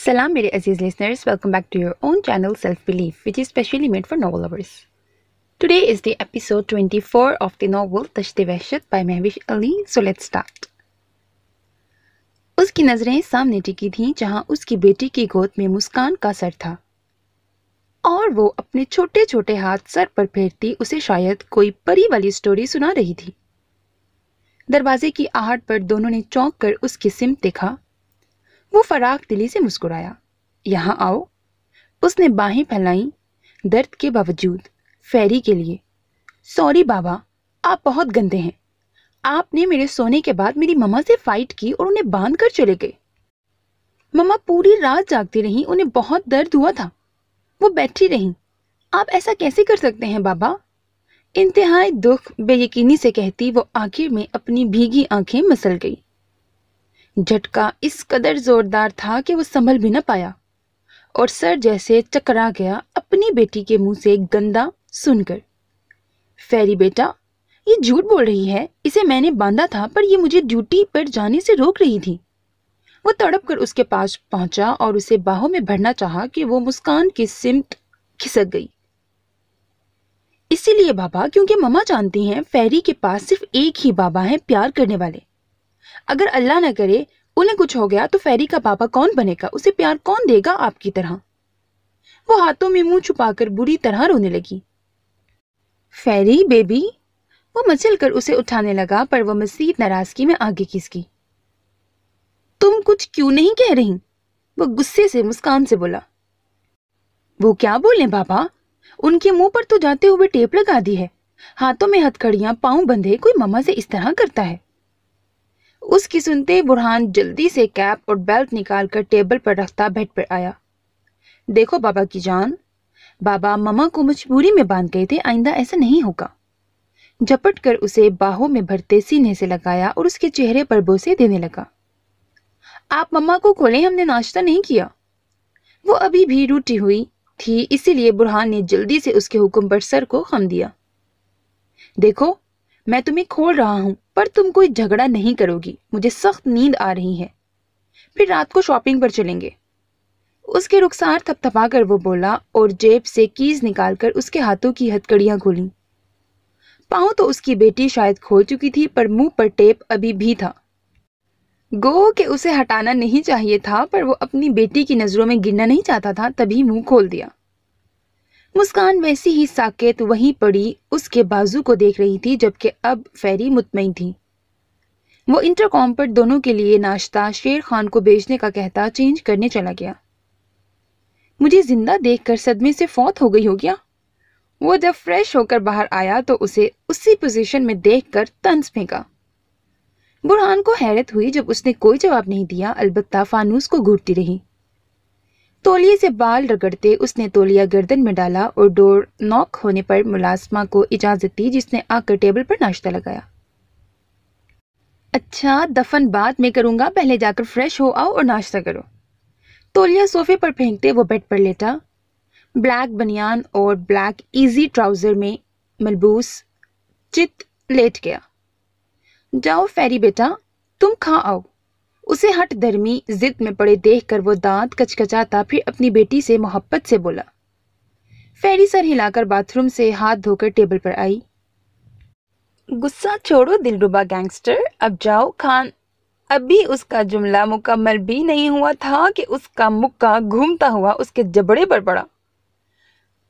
सलाम मेरे अजीज listeners welcome back to your own channel self believe which is specially made for novel hours today is the episode twenty of the novel तश्ते वहशत by Mahwish Ali so let start उसकी नज़रें सामने टिकी थीं जहां उसकी बेटी की गोद में मुस्कान का सर था और वो अपने छोटे छोटे हाथ सर पर फेरती उसे शायद कोई परी वाली स्टोरी सुना रही थी दरवाजे की आहट पर दोनों ने चौंक कर उसकी सिम देखा वो फराग दिली से मुस्कुराया यहाँ आओ उसने बाहें फैलाई दर्द के बावजूद फेरी के लिए सॉरी बाबा आप बहुत गंदे हैं आपने मेरे सोने के बाद मेरी मम्मा से फाइट की और उन्हें बांध कर चले गए मम्मा पूरी रात जागती रहीं उन्हें बहुत दर्द हुआ था वो बैठी रही आप ऐसा कैसे कर सकते हैं बाबा इंतहाई दुख बेयकीनी से कहती वो आखिर में अपनी भीगी आंखें मसल गई झटका इस कदर जोरदार था कि वो संभल भी न पाया और सर जैसे चकरा गया अपनी बेटी के मुंह से गंदा सुनकर फेरी बेटा ये झूठ बोल रही है इसे मैंने बांधा था पर ये मुझे ड्यूटी पर जाने से रोक रही थी वो तड़प कर उसके पास पहुंचा और उसे बाहों में भरना चाहा कि वो मुस्कान की सिमत खिसक गई इसीलिए बाबा क्योंकि ममा जानती हैं फेरी के पास सिर्फ एक ही बाबा हैं प्यार करने वाले अगर अल्लाह ना करे उन्हें कुछ हो गया तो फैरी का पापा कौन बनेगा उसे प्यार कौन देगा आपकी तरह वो हाथों में मुंह छुपाकर बुरी तरह रोने लगी फैरी बेबी वो मचल कर उसे उठाने लगा पर वो मसीद नाराजगी में आगे खिसकी तुम कुछ क्यों नहीं कह रही वो गुस्से से मुस्कान से बोला वो क्या बोले बाबा उनके मुंह पर तो जाते हुए टेप लगा दी है हाथों में हथकड़ियां पांव बंधे कोई ममा से इस तरह करता है उसकी सुनते ही बुरहान जल्दी से कैप और बेल्ट निकालकर टेबल पर रखता बेड पर आया देखो बाबा की जान बाबा ममा को मजबूरी में बांध गए थे आइंदा ऐसा नहीं होगा झपट कर उसे बाहों में भरते सीने से लगाया और उसके चेहरे पर बोसे देने लगा आप मम्मा को खोले हमने नाश्ता नहीं किया वो अभी भी रूटी हुई थी इसीलिए बुरहान ने जल्दी से उसके हुक्म पर सर को खम दिया देखो मैं तुम्हें खोल रहा हूं पर तुम कोई झगड़ा नहीं करोगी मुझे सख्त नींद आ रही है फिर रात को शॉपिंग पर चलेंगे उसके रुखसार थपथपा कर वो बोला और जेब से कीज निकालकर उसके हाथों की हथकड़ियां खोली पाँव तो उसकी बेटी शायद खोल चुकी थी पर मुंह पर टेप अभी भी था गो के उसे हटाना नहीं चाहिए था पर वो अपनी बेटी की नज़रों में गिरना नहीं चाहता था तभी मुंह खोल दिया मुस्कान वैसी ही साकेत वहीं पड़ी उसके बाजू को देख रही थी जबकि अब फैरी मुतमिन थी वो इंटरकॉम पर दोनों के लिए नाश्ता शेर खान को भेजने का कहता चेंज करने चला गया मुझे जिंदा देखकर सदमे से फौत हो गई हो गया वो जब फ्रेश होकर बाहर आया तो उसे उसी पोजीशन में देखकर तंस फेंका बुरहान को हैरत हुई जब उसने कोई जवाब नहीं दिया अलबत्ता फानूस को घूरती रही तोलिए से बाल रगड़ते उसने तोलिया गर्दन में डाला और डोर नॉक होने पर मुलाजमा को इजाज़त दी जिसने आकर टेबल पर नाश्ता लगाया अच्छा दफन बाद में करूँगा पहले जाकर फ्रेश हो आओ और नाश्ता करो तोलिया सोफे पर फेंकते वो बेड पर लेटा ब्लैक बनियान और ब्लैक इजी ट्राउज़र में मलबूस चित लेट गया जाओ फेरी बेटा तुम खा आओ उसे हट धर्मी जिद में पड़े देख कर वो दांत कचकचाता फिर अपनी बेटी से मोहब्बत से बोला फेरी सर हिलाकर बाथरूम से हाथ धोकर टेबल पर आई गुस्सा छोड़ो दिलरुबा गैंगस्टर अब जाओ खान अभी उसका जुमला मुकम्मल भी नहीं हुआ था कि उसका मुक्का घूमता हुआ उसके जबड़े पर पड़ा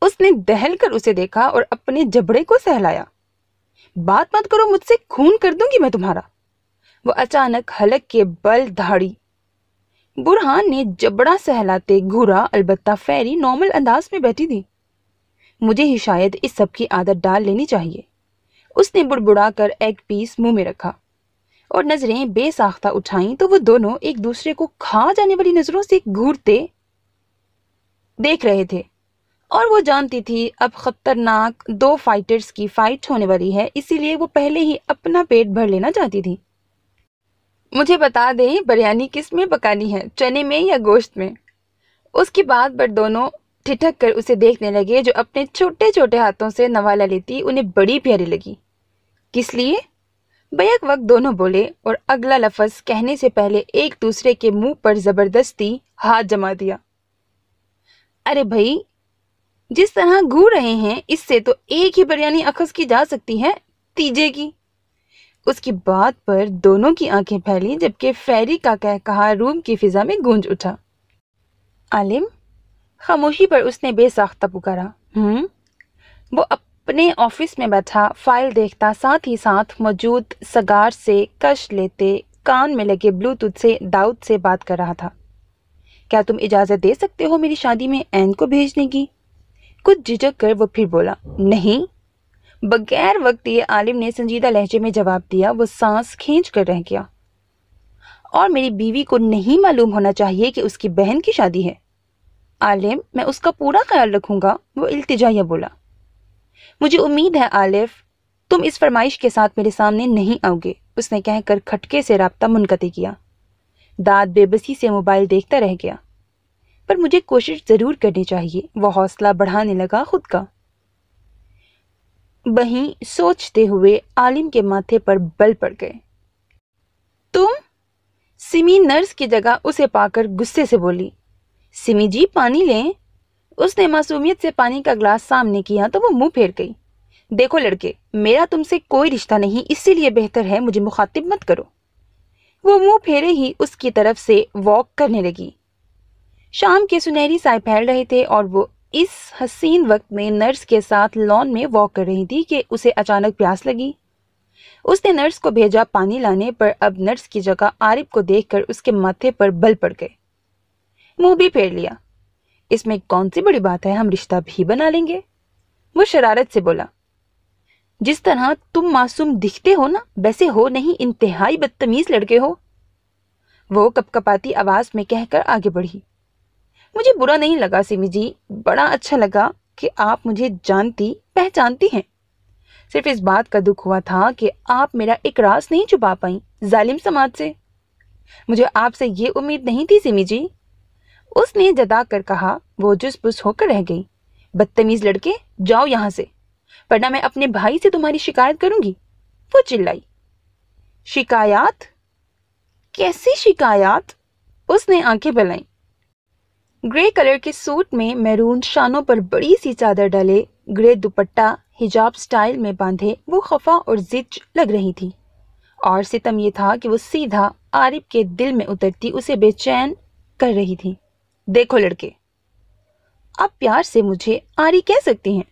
उसने दहल कर उसे देखा और अपने जबड़े को सहलाया बात मत करो मुझसे खून कर दूंगी मैं तुम्हारा वह अचानक हलक के बल धाड़ी बुरहान ने जबड़ा सहलाते घूरा अलबत्ता फैरी नॉर्मल अंदाज में बैठी थी मुझे ही शायद इस सब की आदत डाल लेनी चाहिए उसने बुड़बुड़ा कर एग पीस मुंह में रखा और नज़रें बेसाख्ता उठाई तो वो दोनों एक दूसरे को खा जाने वाली नज़रों से घूरते देख रहे थे और वो जानती थी अब खतरनाक दो फाइटर्स की फाइट होने वाली है इसीलिए वो पहले ही अपना पेट भर लेना चाहती थी मुझे बता दें बिरयानी किस में पकानी है चने में या गोश्त में उसके बाद पर दोनों ठिठक कर उसे देखने लगे जो अपने छोटे छोटे हाथों से नवाला लेती उन्हें बड़ी प्यारी लगी किस लिए बैक वक्त दोनों बोले और अगला लफज कहने से पहले एक दूसरे के मुंह पर ज़बरदस्ती हाथ जमा दिया अरे भाई जिस तरह घू रहे हैं इससे तो एक ही बिरयानी अखज की जा सकती है तीजे की उसकी बात पर दोनों की आंखें फैली जबकि फैरी का कह कहा रूम की फिजा में गूंज उठा आलिम खामोशी पर उसने बेसाख्ता पुकारा हम्म वो अपने ऑफिस में बैठा फाइल देखता साथ ही साथ मौजूद सगार से कश लेते कान में लगे ब्लूटूथ से दाऊद से बात कर रहा था क्या तुम इजाज़त दे सकते हो मेरी शादी में एन को भेजने की कुछ झिझक कर वो फिर बोला नहीं बगैर वक्त ये आलिम ने संजीदा लहजे में जवाब दिया वो सांस खींच कर रह गया और मेरी बीवी को नहीं मालूम होना चाहिए कि उसकी बहन की शादी है आलिम मैं उसका पूरा ख्याल रखूंगा वो इल्तिजाया बोला मुझे उम्मीद है आलिफ तुम इस फरमाइश के साथ मेरे सामने नहीं आओगे उसने कहकर खटके से रबता मुनकती किया दाद बेबसी से मोबाइल देखता रह गया पर मुझे कोशिश ज़रूर करनी चाहिए वह हौसला बढ़ाने लगा खुद का वहीं सोचते हुए आलिम के माथे पर बल पड़ गए तुम सिमी नर्स की जगह उसे पाकर गुस्से से बोली सिमी जी पानी लें उसने मासूमियत से पानी का ग्लास सामने किया तो वो मुंह फेर गई देखो लड़के मेरा तुमसे कोई रिश्ता नहीं इसीलिए बेहतर है मुझे मुखातिब मत करो वो मुंह फेरे ही उसकी तरफ से वॉक करने लगी शाम के सुनहरी साय फैल रहे थे और वो इस हसीन वक्त में नर्स के साथ लॉन में वॉक कर रही थी कि उसे अचानक प्यास लगी उसने नर्स को भेजा पानी लाने पर अब नर्स की जगह आरिफ को देखकर उसके माथे पर बल पड़ गए मुंह भी फेर लिया इसमें कौन सी बड़ी बात है हम रिश्ता भी बना लेंगे वो शरारत से बोला जिस तरह तुम मासूम दिखते हो ना वैसे हो नहीं इंतहाई बदतमीज लड़के हो वो कपकपाती आवाज में कहकर आगे बढ़ी मुझे बुरा नहीं लगा सिमी जी बड़ा अच्छा लगा कि आप मुझे जानती पहचानती हैं सिर्फ इस बात का दुख हुआ था कि आप मेरा एक रास नहीं छुपा पाई जालिम समाज से मुझे आपसे ये उम्मीद नहीं थी सिमी जी उसने जदा कर कहा वो जुस होकर रह गई बदतमीज लड़के जाओ यहां से वरना मैं अपने भाई से तुम्हारी शिकायत करूंगी वो चिल्लाई शिकायत कैसी शिकायत उसने आंखें बलाई ग्रे कलर के सूट में मैरून शानों पर बड़ी सी चादर डाले ग्रे दुपट्टा हिजाब स्टाइल में बांधे वो खफा और जिज लग रही थी और सितम ये था कि वो सीधा आरिफ के दिल में उतरती उसे बेचैन कर रही थी देखो लड़के आप प्यार से मुझे आरी कह सकती हैं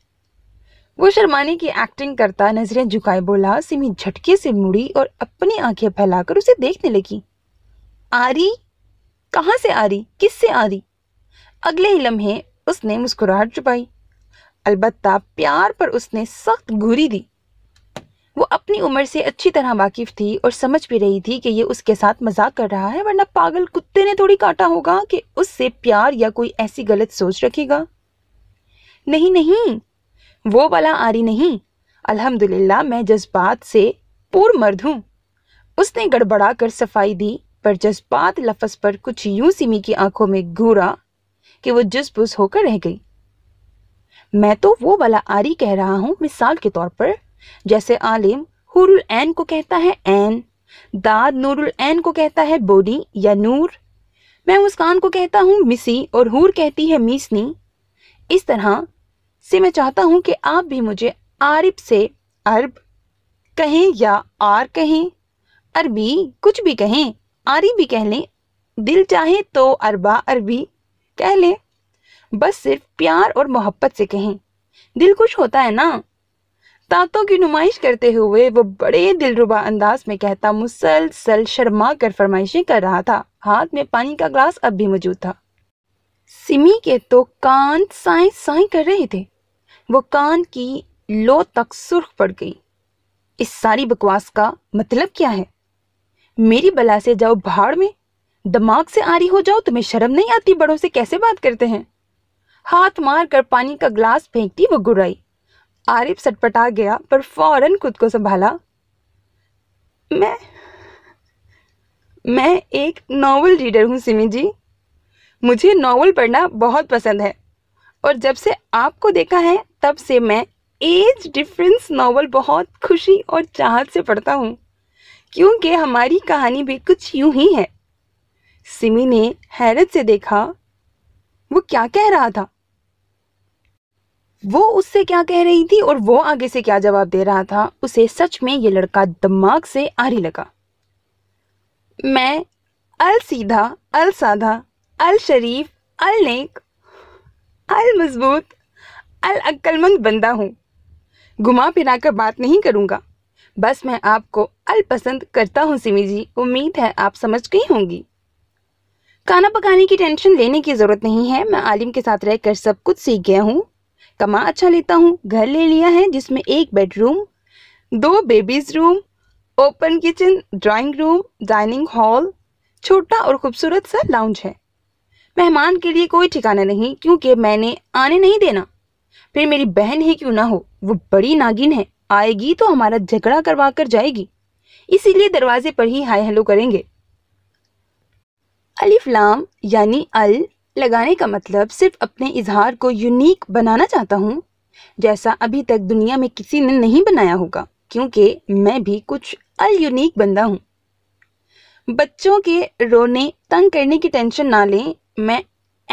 वो शर्माने की एक्टिंग करता नजरें झुकाए बोला सिमी झटके से मुड़ी और अपनी आंखें फैलाकर उसे देखने लगी आरी कहाँ से आ रही किस से आ रही अगले ही लम्हे उसने मुस्कुराहट छुपाई अलबत्ता प्यार पर उसने सख्त घूरी दी वो अपनी उम्र से अच्छी तरह वाकिफ थी और समझ भी रही थी कि ये उसके साथ मजाक कर रहा है वरना पागल कुत्ते ने थोड़ी काटा होगा कि उससे प्यार या कोई ऐसी गलत सोच रखेगा नहीं नहीं वो वाला आरी नहीं अल्हम्दुलिल्लाह मैं जज्बात से पूर मर्द हूँ उसने गड़बड़ा कर सफाई दी पर जज्बात लफज पर कुछ यूं सिमी की आंखों में घूरा कि वो जिस बुस होकर रह गई मैं तो वो वाला आरी कह रहा हूं मिसाल के तौर पर जैसे आलिम हुरुल एन को कहता है एन दाद नूरुल एन को कहता है बोडी या नूर मैं मुस्कान को कहता हूँ मिसी और हूर कहती है मीसनी इस तरह से मैं चाहता हूँ कि आप भी मुझे आरिब से अरब कहें या आर कहें अरबी कुछ भी कहें आरी भी कह लें दिल चाहे तो अरबा अरबी कह ले बस सिर्फ प्यार और मोहब्बत से कहें दिल खुश होता है ना तांतों की नुमाइश करते हुए वो बड़े दिलरुबा अंदाज में कहता मुसलसल शर्मा कर फरमाइशें कर रहा था हाथ में पानी का ग्लास अब भी मौजूद था सिमी के तो कान साई साई कर रहे थे वो कान की लो तक सुर्ख पड़ गई इस सारी बकवास का मतलब क्या है मेरी बला से जाओ भाड़ में दिमाग से आरी हो जाओ तुम्हें शर्म नहीं आती बड़ों से कैसे बात करते हैं हाथ मार कर पानी का ग्लास फेंकती वो गुर्राई आरिफ सटपटा गया पर फौरन खुद को संभाला मैं मैं एक नावल रीडर हूँ सिमी जी मुझे नावल पढ़ना बहुत पसंद है और जब से आपको देखा है तब से मैं एज डिफरेंस नावल बहुत खुशी और चाहत से पढ़ता हूँ क्योंकि हमारी कहानी भी कुछ यूं ही है सिमी ने हैरत से देखा वो क्या कह रहा था वो उससे क्या कह रही थी और वो आगे से क्या जवाब दे रहा था उसे सच में ये लड़का दिमाग से आरी लगा मैं अल सीधा अल साधा अल शरीफ अल नेक अल मजबूत अल अक्लमंद बंदा हूं घुमा फिरा कर बात नहीं करूंगा बस मैं आपको अल पसंद करता हूँ सिमी जी उम्मीद है आप समझ गई होंगी खाना पकाने की टेंशन लेने की ज़रूरत नहीं है मैं आलिम के साथ रहकर सब कुछ सीख गया हूँ कमा अच्छा लेता हूँ घर ले लिया है जिसमें एक बेडरूम दो babies room open kitchen drawing room dining hall छोटा और खूबसूरत सा लाउंज है मेहमान के लिए कोई ठिकाना नहीं क्योंकि मैंने आने नहीं देना फिर मेरी बहन ही क्यों ना हो वो बड़ी नागिन है आएगी तो हमारा झगड़ा करवा कर जाएगी इसीलिए दरवाजे पर ही हाय हेलो करेंगे अलिफ लाम यानी अल लगाने का मतलब सिर्फ अपने इजहार को यूनिक बनाना चाहता हूँ जैसा अभी तक दुनिया में किसी ने नहीं बनाया होगा क्योंकि मैं भी कुछ अल यूनिक बंदा हूँ बच्चों के रोने तंग करने की टेंशन ना लें मैं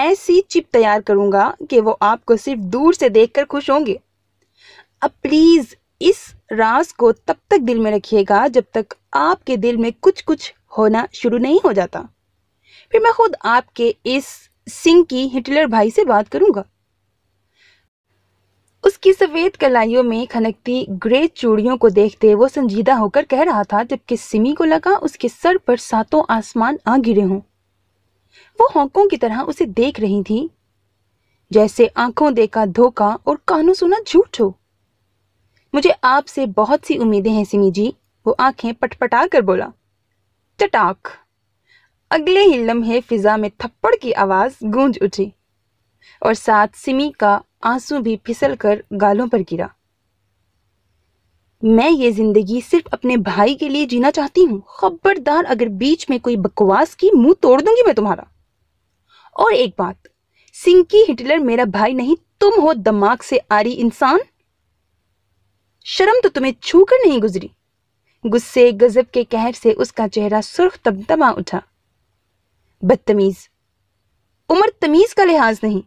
ऐसी चिप तैयार करूँगा कि वो आपको सिर्फ दूर से देखकर खुश होंगे अब प्लीज़ इस राज को तब तक दिल में रखिएगा जब तक आपके दिल में कुछ कुछ होना शुरू नहीं हो जाता फिर मैं खुद आपके इस सिंह की हिटलर भाई से बात करूंगा उसकी सफेद कलाइयों में खनकती ग्रे चूड़ियों को देखते वो संजीदा होकर कह रहा था जबकि सिमी को लगा उसके सर पर सातों आसमान आ गिरे हों वो हौकों की तरह उसे देख रही थी जैसे आंखों देखा धोखा और कानों सुना झूठ हो मुझे आपसे बहुत सी उम्मीदें हैं सिमी जी वो आंखें पटपटा कर बोला चटाक अगले ही लम्हे फिजा में थप्पड़ की आवाज गूंज उठी और साथ सिमी का आंसू भी फिसल कर गालों पर गिरा मैं ये जिंदगी सिर्फ अपने भाई के लिए जीना चाहती हूँ खबरदार अगर बीच में कोई बकवास की मुंह तोड़ दूंगी मैं तुम्हारा और एक बात सिंकी हिटलर मेरा भाई नहीं तुम हो दिमाग से आरी इंसान शर्म तो तुम्हें छू कर नहीं गुजरी गुस्से गजब के कहर से उसका चेहरा सुर्ख तबतबा उठा बदतमीज उमर तमीज का लिहाज नहीं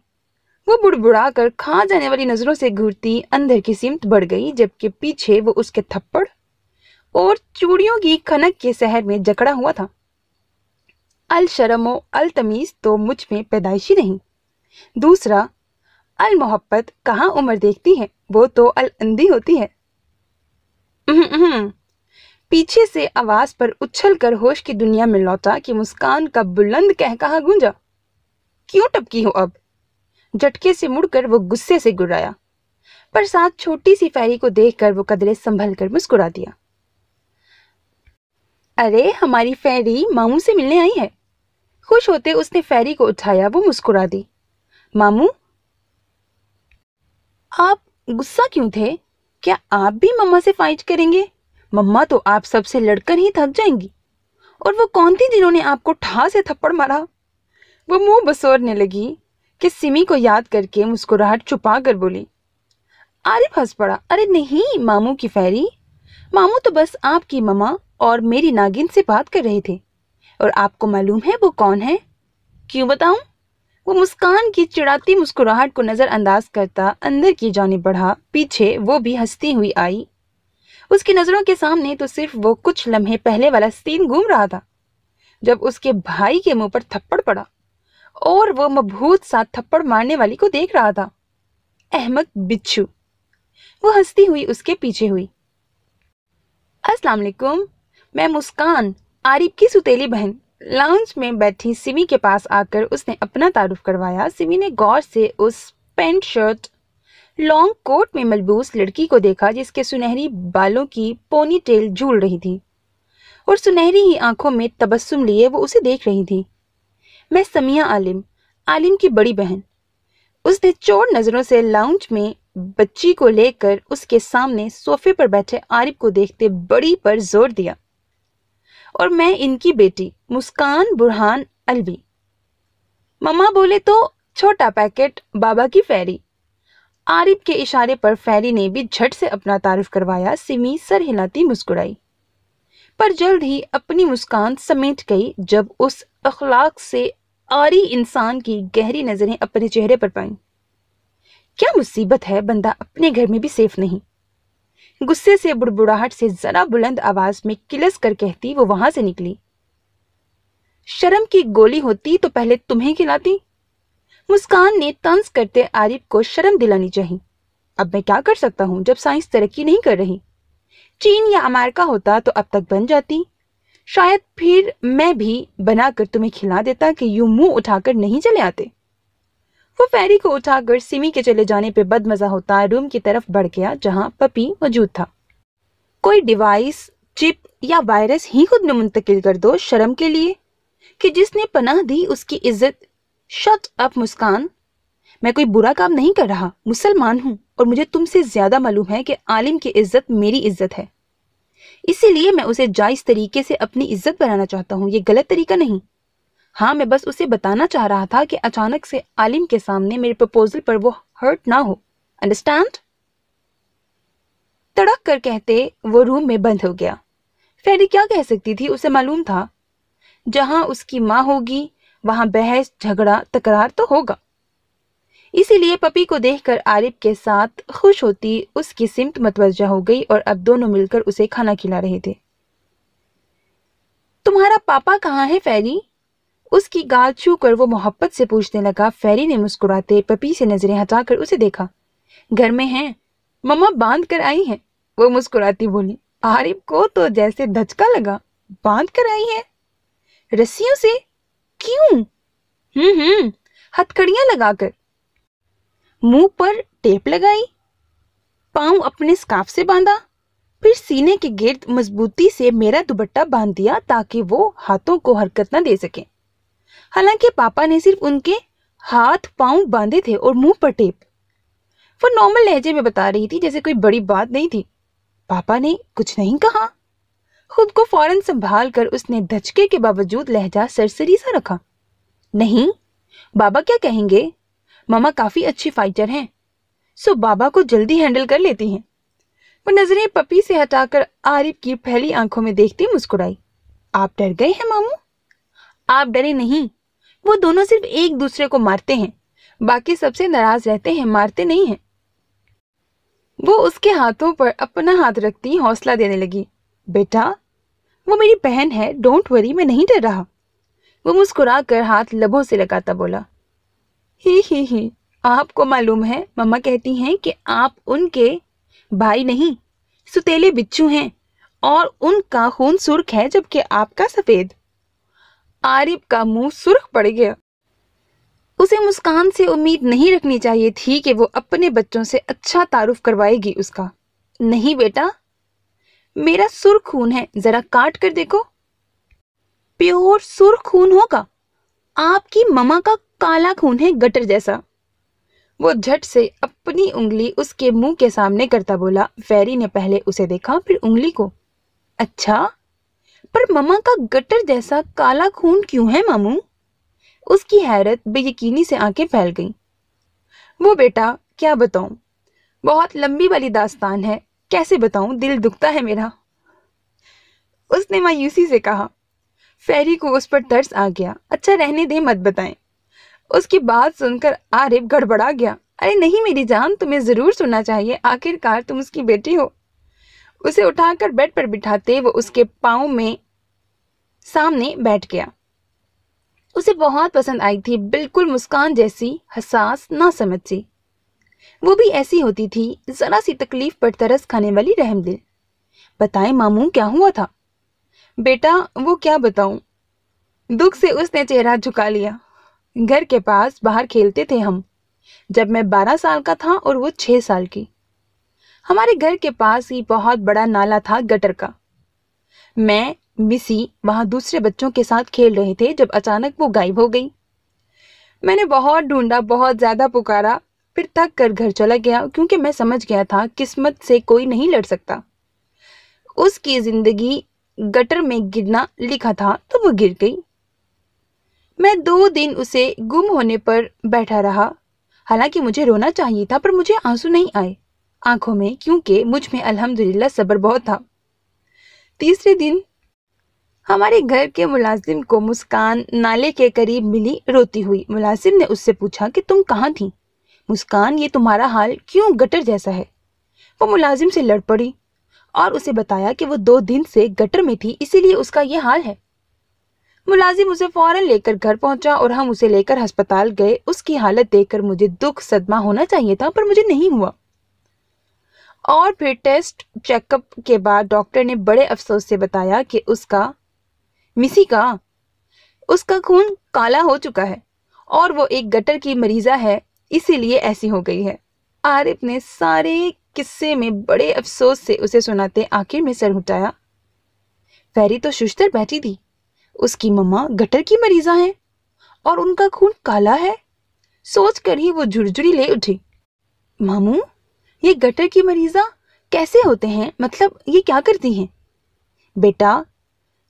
वो बुड़बुड़ा कर खा जाने वाली नजरों से घूरती अंदर की सिमत बढ़ गई जबकि पीछे वो उसके थप्पड़ और चूड़ियों की खनक के शहर में जकड़ा हुआ था अल शर्मो अल तमीज तो मुझ में पैदाइशी नहीं दूसरा अल मोहब्बत कहाँ उम्र देखती है वो तो अल अंधी होती है पीछे से आवाज पर उछल कर होश की दुनिया में लौटा कि मुस्कान का बुलंद कह कहा गूंजा क्यों टपकी हो अब झटके से मुड़कर वो गुस्से से गुर्राया पर साथ छोटी सी फैरी को देखकर वो कदरे संभल कर मुस्कुरा दिया अरे हमारी फैरी मामू से मिलने आई है खुश होते उसने फैरी को उठाया वो मुस्कुरा दी मामू आप गुस्सा क्यों थे क्या आप भी मम्मा से फाइट करेंगे मम्मा तो आप सबसे लड़कर ही थक जाएंगी और वो कौन थी जिन्होंने आपको ठा से थप्पड़ मारा वो मुंह बसोरने लगी कि सिमी को याद करके मुस्कुराहट छुपा कर बोली आरिफ हंस पड़ा अरे नहीं मामू की फैरी मामू तो बस आपकी मम्मा और मेरी नागिन से बात कर रहे थे और आपको मालूम है वो कौन है क्यों बताऊं वो मुस्कान की चिड़ाती मुस्कुराहट को नज़रअंदाज करता अंदर की जाने बढ़ा पीछे वो भी हंसती हुई आई उसकी नजरों के सामने तो सिर्फ वो कुछ लम्हे पहले वाला सीन घूम रहा था जब उसके भाई के मुंह पर थप्पड़ पड़ा और वो मभूत सा थप्पड़ मारने वाली को देख रहा था अहमद बिच्छू वो हंसती हुई उसके पीछे हुई अस्सलाम वालेकुम मैं मुस्कान आरिफ की सुतेली बहन लाउंज में बैठी सिमी के पास आकर उसने अपना तारुफ करवाया सिमी ने गौर से उस पेंट शर्ट लॉन्ग कोट में मलबूस लड़की को देखा जिसके सुनहरी बालों की पोनी टेल झूल रही थी और सुनहरी ही आंखों में तबस्सुम लिए वो उसे देख रही थी मैं समिया आलिम आलिम की बड़ी बहन उसने चोर नज़रों से लाउंज में बच्ची को लेकर उसके सामने सोफे पर बैठे आरिफ को देखते बड़ी पर जोर दिया और मैं इनकी बेटी मुस्कान बुरहान अलवी ममा बोले तो छोटा पैकेट बाबा की फेरी आरिफ के इशारे पर फैरी ने भी झट से अपना तारुफ करवाया सिमी सर हिलाती मुस्कुराई पर जल्द ही अपनी मुस्कान समेट गई जब उस अखलाक से आरी इंसान की गहरी नज़रें अपने चेहरे पर पाई क्या मुसीबत है बंदा अपने घर में भी सेफ नहीं गुस्से से बुड़बुड़ाहट से जरा बुलंद आवाज में किलस कर कहती वो वहां से निकली शर्म की गोली होती तो पहले तुम्हें खिलाती मुस्कान ने तंज करते आरिफ को शर्म दिलानी चाहिए अब मैं क्या कर सकता हूँ जब साइंस तरक्की नहीं कर रही चीन या अमेरिका होता तो अब तक बन जाती शायद फिर मैं भी बनाकर तुम्हें खिला देता कि यूं मुंह उठाकर नहीं चले आते वो फैरी को उठाकर सिमी के चले जाने पे बदमजा होता रूम की तरफ बढ़ गया जहां पपी मौजूद था कोई डिवाइस चिप या वायरस ही खुद में मुंतकिल कर दो शर्म के लिए कि जिसने पनाह दी उसकी इज्जत शट अप मुस्कान मैं कोई बुरा काम नहीं कर रहा मुसलमान हूं और मुझे तुमसे ज्यादा मालूम है कि आलिम की इज्जत मेरी इज्जत है इसीलिए मैं उसे जायज तरीके से अपनी इज्जत बनाना चाहता हूँ ये गलत तरीका नहीं हाँ मैं बस उसे बताना चाह रहा था कि अचानक से आलिम के सामने मेरे प्रपोजल पर वो हर्ट ना हो अंडरस्टैंड तड़क कर कहते वो रूम में बंद हो गया फेरी क्या कह सकती थी उसे मालूम था जहां उसकी माँ होगी वहां बहस झगड़ा तकरार तो होगा इसीलिए पपी को देखकर आरिफ के साथ खुश होती उसकी सिमत मतवजह हो गई और अब दोनों मिलकर उसे खाना खिला रहे थे तुम्हारा पापा कहाँ है फैरी उसकी गाल छू कर वो मोहब्बत से पूछने लगा फैरी ने मुस्कुराते पपी से नजरें हटाकर उसे देखा घर में हैं मम्मा बांध कर आई हैं वो मुस्कुराती बोली आरिफ को तो जैसे धचका लगा बांध कर आई है रस्सियों से क्यों हम्म हम्म हथकड़ियां लगाकर मुंह पर टेप लगाई पांव अपने स्काफ से बांधा फिर सीने के गिर्द मजबूती से मेरा दुपट्टा बांध दिया ताकि वो हाथों को हरकत न दे सके हालांकि पापा ने सिर्फ उनके हाथ पांव बांधे थे और मुंह पर टेप वो नॉर्मल लहजे में बता रही थी जैसे कोई बड़ी बात नहीं थी पापा ने कुछ नहीं कहा खुद को फौरन संभाल कर उसने धचके के बावजूद लहजा सरसरी सा रखा नहीं बाबा क्या कहेंगे मामा काफी अच्छी फाइटर हैं सो बाबा को जल्दी हैंडल कर लेती हैं वो नजरें पपी से हटाकर आरिफ की फैली आंखों में देखती मुस्कुराई आप डर गए हैं मामू आप डरे नहीं वो दोनों सिर्फ एक दूसरे को मारते हैं बाकी सबसे नाराज रहते हैं मारते नहीं हैं वो उसके हाथों पर अपना हाथ रखती हौसला देने लगी बेटा वो मेरी बहन है डोंट वरी मैं नहीं डर रहा वो मुस्कुरा कर हाथ लबों से लगाता बोला ही ही ही आपको मालूम है मम्मा कहती हैं कि आप उनके भाई नहीं सुतेले बिच्छू हैं और उनका खून सुर्ख है जबकि आपका सफेद आरिफ का मुंह सुर्ख पड़ गया उसे मुस्कान से उम्मीद नहीं रखनी चाहिए थी कि वो अपने बच्चों से अच्छा तारुफ करवाएगी उसका नहीं बेटा मेरा सुर खून है जरा काट कर देखो प्योर सुर खून होगा आपकी ममा का काला खून है गटर जैसा वो झट से अपनी उंगली उसके मुंह के सामने करता बोला फैरी ने पहले उसे देखा फिर उंगली को अच्छा पर ममा का गटर जैसा काला खून क्यों है मामू उसकी हैरत बेयकीनी से आंखें फैल गईं। वो बेटा क्या बताऊं बहुत लंबी वाली दास्तान है कैसे बताऊं दिल दुखता है मेरा उसने मायूसी से कहा फेरी को उस पर तरस आ गया अच्छा रहने दे मत बताएं उसकी बात सुनकर आरिब गड़बड़ा गया अरे नहीं मेरी जान तुम्हें ज़रूर सुनना चाहिए आखिरकार तुम उसकी बेटी हो उसे उठाकर बेड पर बिठाते वो उसके पाँव में सामने बैठ गया उसे बहुत पसंद आई थी बिल्कुल मुस्कान जैसी हसास ना समझ सी वो भी ऐसी होती थी जरा सी तकलीफ पर तरस खाने वाली रहमदिल बताए मामू क्या हुआ था बेटा वो क्या बताऊं दुख से उसने चेहरा झुका लिया घर के पास बाहर खेलते थे हम जब मैं बारह साल का था और वो छः साल की हमारे घर के पास ही बहुत बड़ा नाला था गटर का मैं मिसी वहाँ दूसरे बच्चों के साथ खेल रहे थे जब अचानक वो गायब हो गई मैंने बहुत ढूंढा बहुत ज़्यादा पुकारा फिर थक कर घर चला गया क्योंकि मैं समझ गया था किस्मत से कोई नहीं लड़ सकता उसकी जिंदगी गटर में गिरना लिखा था तो वो गिर गई मैं दो दिन उसे गुम होने पर बैठा रहा हालांकि मुझे रोना चाहिए था पर मुझे आंसू नहीं आए आंखों में क्योंकि मुझ में अल्हम्दुलिल्लाह सब्र बहुत था तीसरे दिन हमारे घर के मुलाजिम को मुस्कान नाले के करीब मिली रोती हुई मुलाजिम ने उससे पूछा कि तुम कहाँ थी मुस्कान ये तुम्हारा हाल क्यों गटर जैसा है वो मुलाजिम से लड़ पड़ी और उसे बताया कि वो दो दिन से गटर में थी इसीलिए उसका ये हाल है मुलाजिम उसे फौरन लेकर घर पहुंचा और हम उसे लेकर अस्पताल गए उसकी हालत देखकर मुझे दुख सदमा होना चाहिए था पर मुझे नहीं हुआ और फिर टेस्ट चेकअप के बाद डॉक्टर ने बड़े अफसोस से बताया कि उसका मिसी का उसका खून काला हो चुका है और वो एक गटर की मरीजा है इसीलिए ऐसी हो गई है आरिफ ने सारे किस्से में बड़े अफसोस से उसे सुनाते आखिर में सर उठाया फैरी तो शुशतर बैठी थी उसकी मम्मा गटर की मरीजा है और उनका खून काला है सोच कर ही वो झुरझुरी ले उठी मामू ये गटर की मरीजा कैसे होते हैं मतलब ये क्या करती हैं बेटा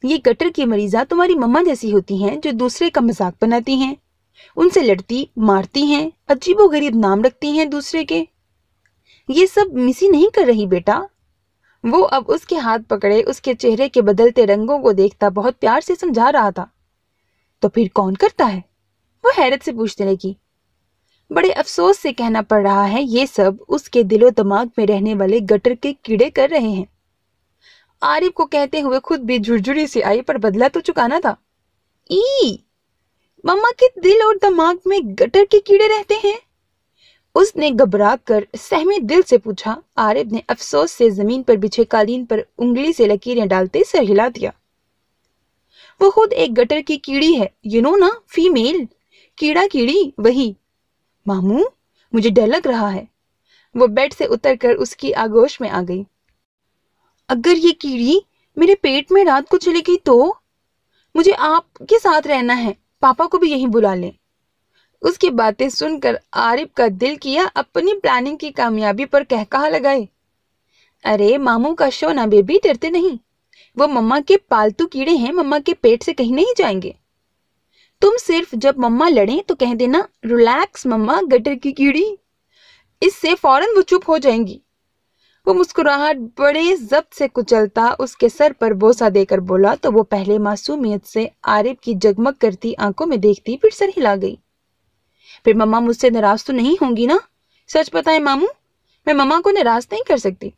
ये गटर की मरीजा तुम्हारी मम्मा जैसी होती हैं जो दूसरे का मजाक बनाती हैं उनसे लड़ती मारती हैं अजीबो गरीब नाम रखती हैं दूसरे के ये सब मिसी नहीं कर रही बेटा वो अब उसके हाथ पकड़े उसके चेहरे के बदलते रंगों को देखता बहुत प्यार से समझा रहा था तो फिर कौन करता है वो हैरत से पूछने लगी बड़े अफसोस से कहना पड़ रहा है ये सब उसके दिलो दिमाग में रहने वाले गटर के कीड़े कर रहे हैं आरिफ को कहते हुए खुद भी झुरझुरी से आई पर बदला तो चुकाना था ई मम्मा के दिल और दिमाग में गटर के कीड़े रहते हैं उसने घबरा कर सहमे दिल से पूछा आरिफ ने अफसोस से जमीन पर बिछे कालीन पर उंगली से लकीरें डालते सर हिला दिया वो खुद एक गटर की कीड़ी है यू नो ना फीमेल कीड़ा कीड़ी वही मामू मुझे डर लग रहा है वो बेड से उतरकर उसकी आगोश में आ गई अगर ये कीड़ी मेरे पेट में रात को चली गई तो मुझे आपके साथ रहना है पापा को भी यहीं बुला लें उसकी बातें सुनकर आरिफ का दिल किया अपनी प्लानिंग की कामयाबी पर कह कहा लगाए अरे मामू का शो ना बेबी डरते नहीं वो मम्मा के पालतू कीड़े हैं मम्मा के पेट से कहीं नहीं जाएंगे तुम सिर्फ जब मम्मा लड़े तो कह देना रिलैक्स मम्मा गटर की कीड़ी इससे फौरन वो चुप हो जाएंगी वो मुस्कुराहट बड़े जब्त से कुचलता उसके सर पर बोसा देकर बोला तो वो पहले मासूमियत से आरिफ की जगमग करती आंखों में देखती फिर सर हिला गई फिर मम्मा मुझसे नाराज तो नहीं होंगी ना सच है मामू मैं मम्मा को नाराज नहीं कर सकती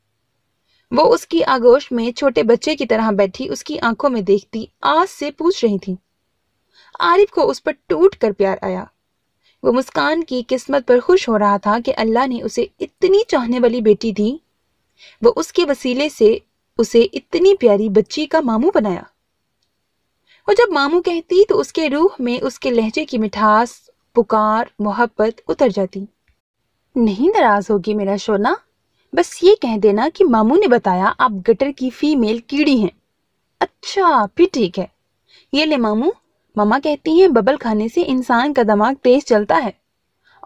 वो उसकी आगोश में छोटे बच्चे की तरह बैठी उसकी आंखों में देखती आज से पूछ रही थी आरिफ को उस पर टूट कर प्यार आया वो मुस्कान की किस्मत पर खुश हो रहा था कि अल्लाह ने उसे इतनी चाहने वाली बेटी दी वह उसके वसीले से उसे इतनी प्यारी बच्ची का मामू बनाया और जब मामू कहती तो उसके रूह में उसके लहजे की मिठास पुकार मोहब्बत उतर जाती नहीं नाराज होगी मेरा शोना बस ये कह देना कि मामू ने बताया आप गटर की फीमेल कीड़ी हैं अच्छा फिर ठीक है ये ले मामू मामा कहती हैं बबल खाने से इंसान का दिमाग तेज चलता है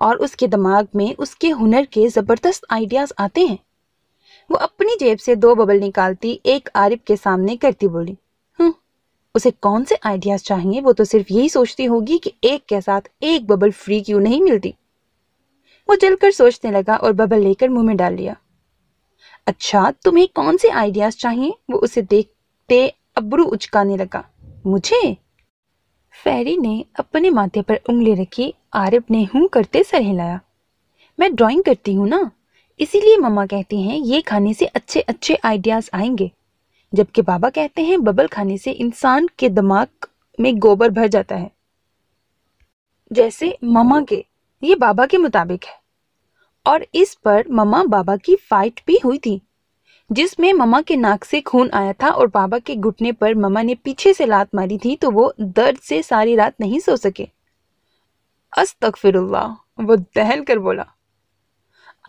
और उसके दिमाग में उसके हुनर के ज़बरदस्त आइडियाज़ आते हैं वो अपनी जेब से दो बबल निकालती एक आरिफ के सामने करती बोली हम्म, उसे कौन से आइडियाज चाहिए वो तो सिर्फ यही सोचती होगी कि एक के साथ एक बबल फ्री क्यों नहीं मिलती वो जलकर सोचने लगा और बबल लेकर मुंह में डाल लिया अच्छा तुम्हें कौन से आइडियाज चाहिए वो उसे देखते अबरू उचकाने लगा मुझे फेरी ने अपने माथे पर उंगली रखी आरिफ ने हूं करते सर हिलाया मैं ड्राइंग करती हूँ ना इसीलिए मम्मा कहती हैं ये खाने से अच्छे अच्छे आइडियाज़ आएंगे जबकि बाबा कहते हैं बबल खाने से इंसान के दिमाग में गोबर भर जाता है जैसे ममा के ये बाबा के मुताबिक है और इस पर मम्मा बाबा की फाइट भी हुई थी जिसमें ममा के नाक से खून आया था और बाबा के घुटने पर ममा ने पीछे से लात मारी थी तो वो दर्द से सारी रात नहीं सो सके फिर वो दहल कर बोला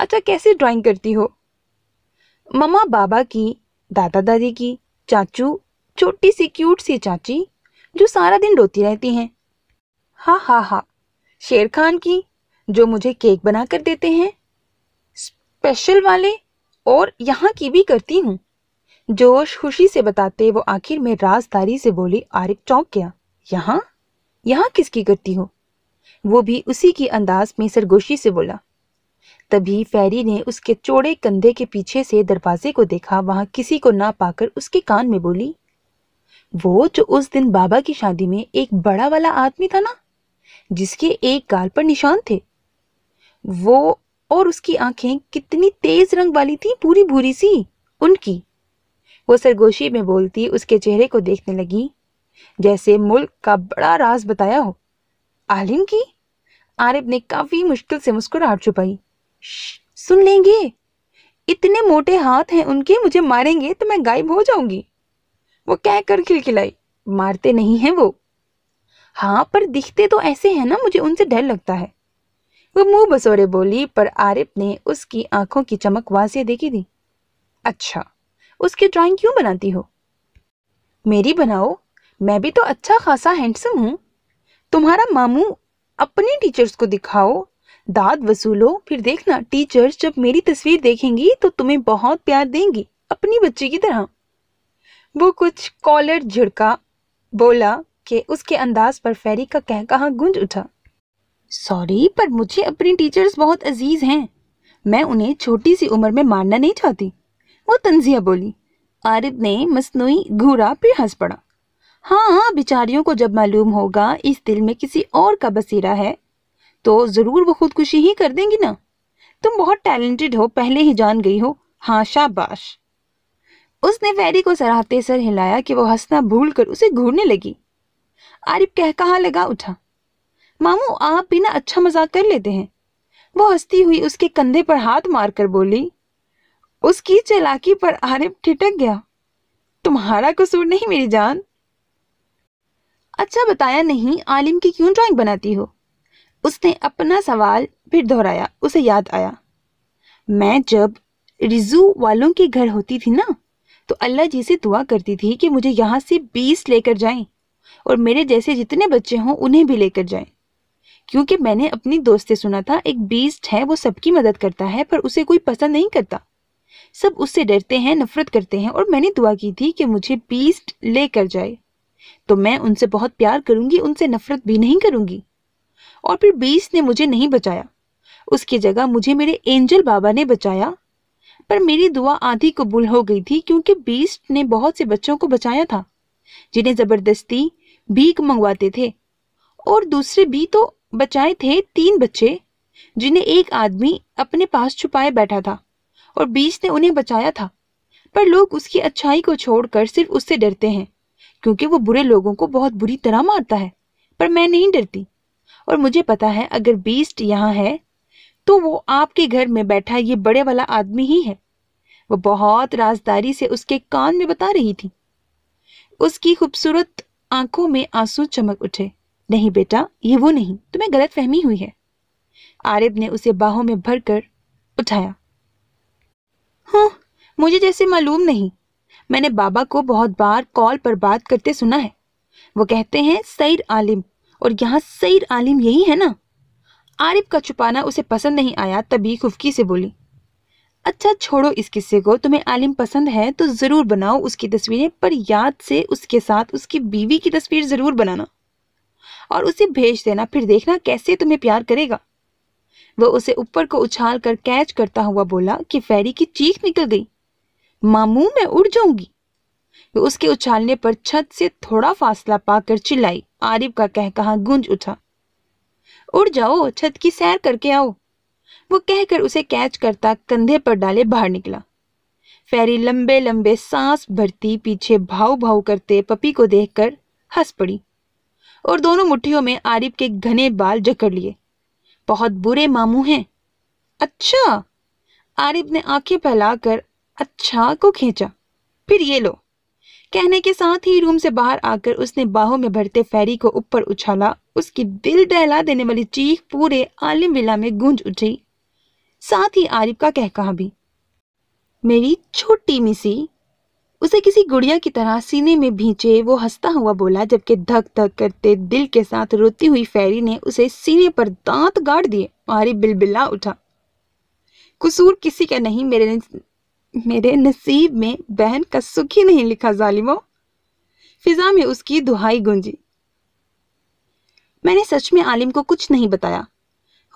अच्छा कैसे ड्राइंग करती हो ममा बाबा की दादा दादी की चाचू छोटी सी क्यूट सी चाची जो सारा दिन रोती रहती हैं हाँ हाँ हाँ शेर खान की जो मुझे केक बना कर देते हैं स्पेशल वाले और यहाँ की भी करती हूँ जोश खुशी से बताते वो आखिर में राजदारी से बोली आरिफ चौंक गया यहाँ यहाँ किसकी करती हो वो भी उसी की अंदाज में सरगोशी से बोला तभी फैरी ने उसके चौड़े कंधे के पीछे से दरवाजे को देखा वहां किसी को ना पाकर उसके कान में बोली वो जो उस दिन बाबा की शादी में एक बड़ा वाला आदमी था ना जिसके एक गाल पर निशान थे वो और उसकी आंखें कितनी तेज रंग वाली थी पूरी भूरी सी उनकी वो सरगोशी में बोलती उसके चेहरे को देखने लगी जैसे मुल्क का बड़ा राज बताया हो आलिम की आरिफ ने काफी मुश्किल से मुस्कुराहट छुपाई सुन लेंगे इतने मोटे हाथ हैं उनके मुझे मारेंगे तो मैं गायब हो जाऊंगी वो कह कर खिलखिलाई मारते नहीं हैं वो हाँ पर दिखते तो ऐसे हैं ना मुझे उनसे डर लगता है वो मुंह बसोरे बोली पर आरिफ ने उसकी आंखों की चमक वाजिया देखी थी अच्छा उसकी ड्राइंग क्यों बनाती हो मेरी बनाओ मैं भी तो अच्छा खासा हैंडसम हूँ तुम्हारा मामू अपने टीचर्स को दिखाओ दाद वसूलो फिर देखना टीचर्स जब मेरी तस्वीर देखेंगी तो तुम्हें बहुत प्यार देंगी अपनी बच्ची की तरह वो कुछ कॉलर झिड़का बोला कि उसके अंदाज पर फेरी का कह कहा गूंज उठा सॉरी पर मुझे अपनी टीचर्स बहुत अजीज हैं मैं उन्हें छोटी सी उम्र में मारना नहीं चाहती वो तंजिया बोली आरिद ने मसनू घूरा फिर हंस पड़ा हाँ हाँ बिचारियों को जब मालूम होगा इस दिल में किसी और का बसीरा है तो ज़रूर वो खुदकुशी ही कर देंगी ना तुम बहुत टैलेंटेड हो पहले ही जान गई हो हाँ शाबाश उसने वैरी को सराहते सर हिलाया कि वो हंसना भूल कर उसे घूरने लगी आरिफ कह कहाँ लगा उठा मामू आप भी ना अच्छा मजाक कर लेते हैं वो हंसती हुई उसके कंधे पर हाथ मारकर बोली उसकी चलाकी पर आरिफ ठिटक गया तुम्हारा कसूर नहीं मेरी जान अच्छा बताया नहीं आलिम की क्यों ड्राइंग बनाती हो उसने अपना सवाल फिर दोहराया उसे याद आया मैं जब रिजू वालों के घर होती थी ना तो अल्लाह जी से दुआ करती थी कि मुझे यहाँ से बीस लेकर जाएं और मेरे जैसे जितने बच्चे हों उन्हें भी लेकर जाएं क्योंकि मैंने अपनी दोस्त से सुना था एक बीस्ट है वो सबकी मदद करता है पर उसे कोई पसंद नहीं करता सब उससे डरते हैं नफरत करते हैं और मैंने दुआ की थी कि मुझे बीस्ट लेकर जाए तो मैं उनसे बहुत प्यार करूंगी उनसे नफरत भी नहीं करूंगी और फिर बीस ने मुझे नहीं बचाया उसकी जगह मुझे मेरे एंजल बाबा ने बचाया पर मेरी दुआ आधी कबूल हो गई थी क्योंकि बीस ने बहुत से बच्चों को बचाया था जिन्हें जबरदस्ती भीख मंगवाते थे और दूसरे भी तो बचाए थे तीन बच्चे जिन्हें एक आदमी अपने पास छुपाए बैठा था और बीस ने उन्हें बचाया था पर लोग उसकी अच्छाई को छोड़कर सिर्फ उससे डरते हैं क्योंकि वो बुरे लोगों को बहुत बुरी तरह मारता है पर मैं नहीं डरती और मुझे पता है अगर बीस्ट यहाँ है तो वो आपके घर में बैठा ये बड़े वाला आदमी ही है वो बहुत राजदारी से उसके कान में बता रही थी उसकी खूबसूरत आंखों में आंसू चमक उठे नहीं बेटा ये वो नहीं तुम्हें गलत फहमी हुई है आरिब ने उसे बाहों में भरकर उठाया हाँ मुझे जैसे मालूम नहीं मैंने बाबा को बहुत बार कॉल पर बात करते सुना है वो कहते हैं सईद आलिम और यहाँ सईद आलिम यही है ना आरिफ का छुपाना उसे पसंद नहीं आया तभी खुफकी से बोली अच्छा छोड़ो इस किस्से को तुम्हें आलिम पसंद है तो ज़रूर बनाओ उसकी तस्वीरें पर याद से उसके साथ उसकी बीवी की तस्वीर ज़रूर बनाना और उसे भेज देना फिर देखना कैसे तुम्हें प्यार करेगा वह उसे ऊपर को उछाल कर कैच करता हुआ बोला कि फैरी की चीख निकल गई मामू मैं उड़ जाऊंगी वह उसके उछालने पर छत से थोड़ा फासला पाकर चिल्लाई आरिफ का कह कहा गूंज उठा उड़ जाओ छत की सैर करके आओ वो कहकर उसे कैच करता कंधे पर डाले बाहर निकला फैरी लंबे लंबे सांस भरती पीछे भाव भाव करते पपी को देखकर हंस पड़ी और दोनों मुट्ठियों में आरिफ के घने बाल जकड़ लिए बहुत बुरे मामू हैं अच्छा आरिफ ने आंखें फैलाकर अच्छा को खींचा फिर ये लो कहने के साथ ही रूम से बाहर आकर उसने बाहों में भरते फैरी को ऊपर उछाला उसकी दिल दहला देने वाली चीख पूरे आलिम विला में गूंज उठी साथ ही आरिफ का कह कहा भी मेरी छोटी मिसी उसे किसी गुड़िया की तरह सीने में भींचे वो हंसता हुआ बोला जबकि धक धक करते दिल के साथ रोती हुई फैरी ने उसे सीने पर दांत गाड़ दिए आरिफ बिलबिला उठा कसूर किसी का नहीं मेरे मेरे नसीब में बहन का सुखी नहीं लिखा जालिमो फिजा में उसकी दुहाई गूंजी मैंने सच में आलिम को कुछ नहीं बताया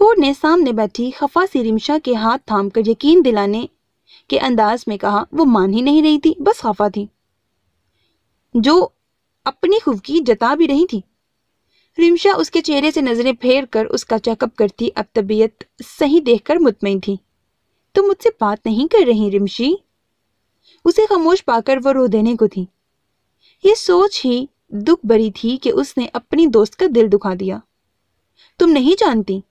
हूर ने सामने बैठी खफा सी रिमशा के हाथ थाम कर यकीन दिलाने के अंदाज में कहा वो मान ही नहीं रही थी बस खफा थी जो अपनी खुफगी जता भी रही थी रिमशा उसके चेहरे से नजरें फेर कर उसका चेकअप करती अब तबीयत सही देखकर मुतमिन थी तुम मुझसे बात नहीं कर रही रिमशी उसे खामोश पाकर वो रो देने को थी ये सोच ही दुख भरी थी कि उसने अपनी दोस्त का दिल दुखा दिया तुम नहीं जानती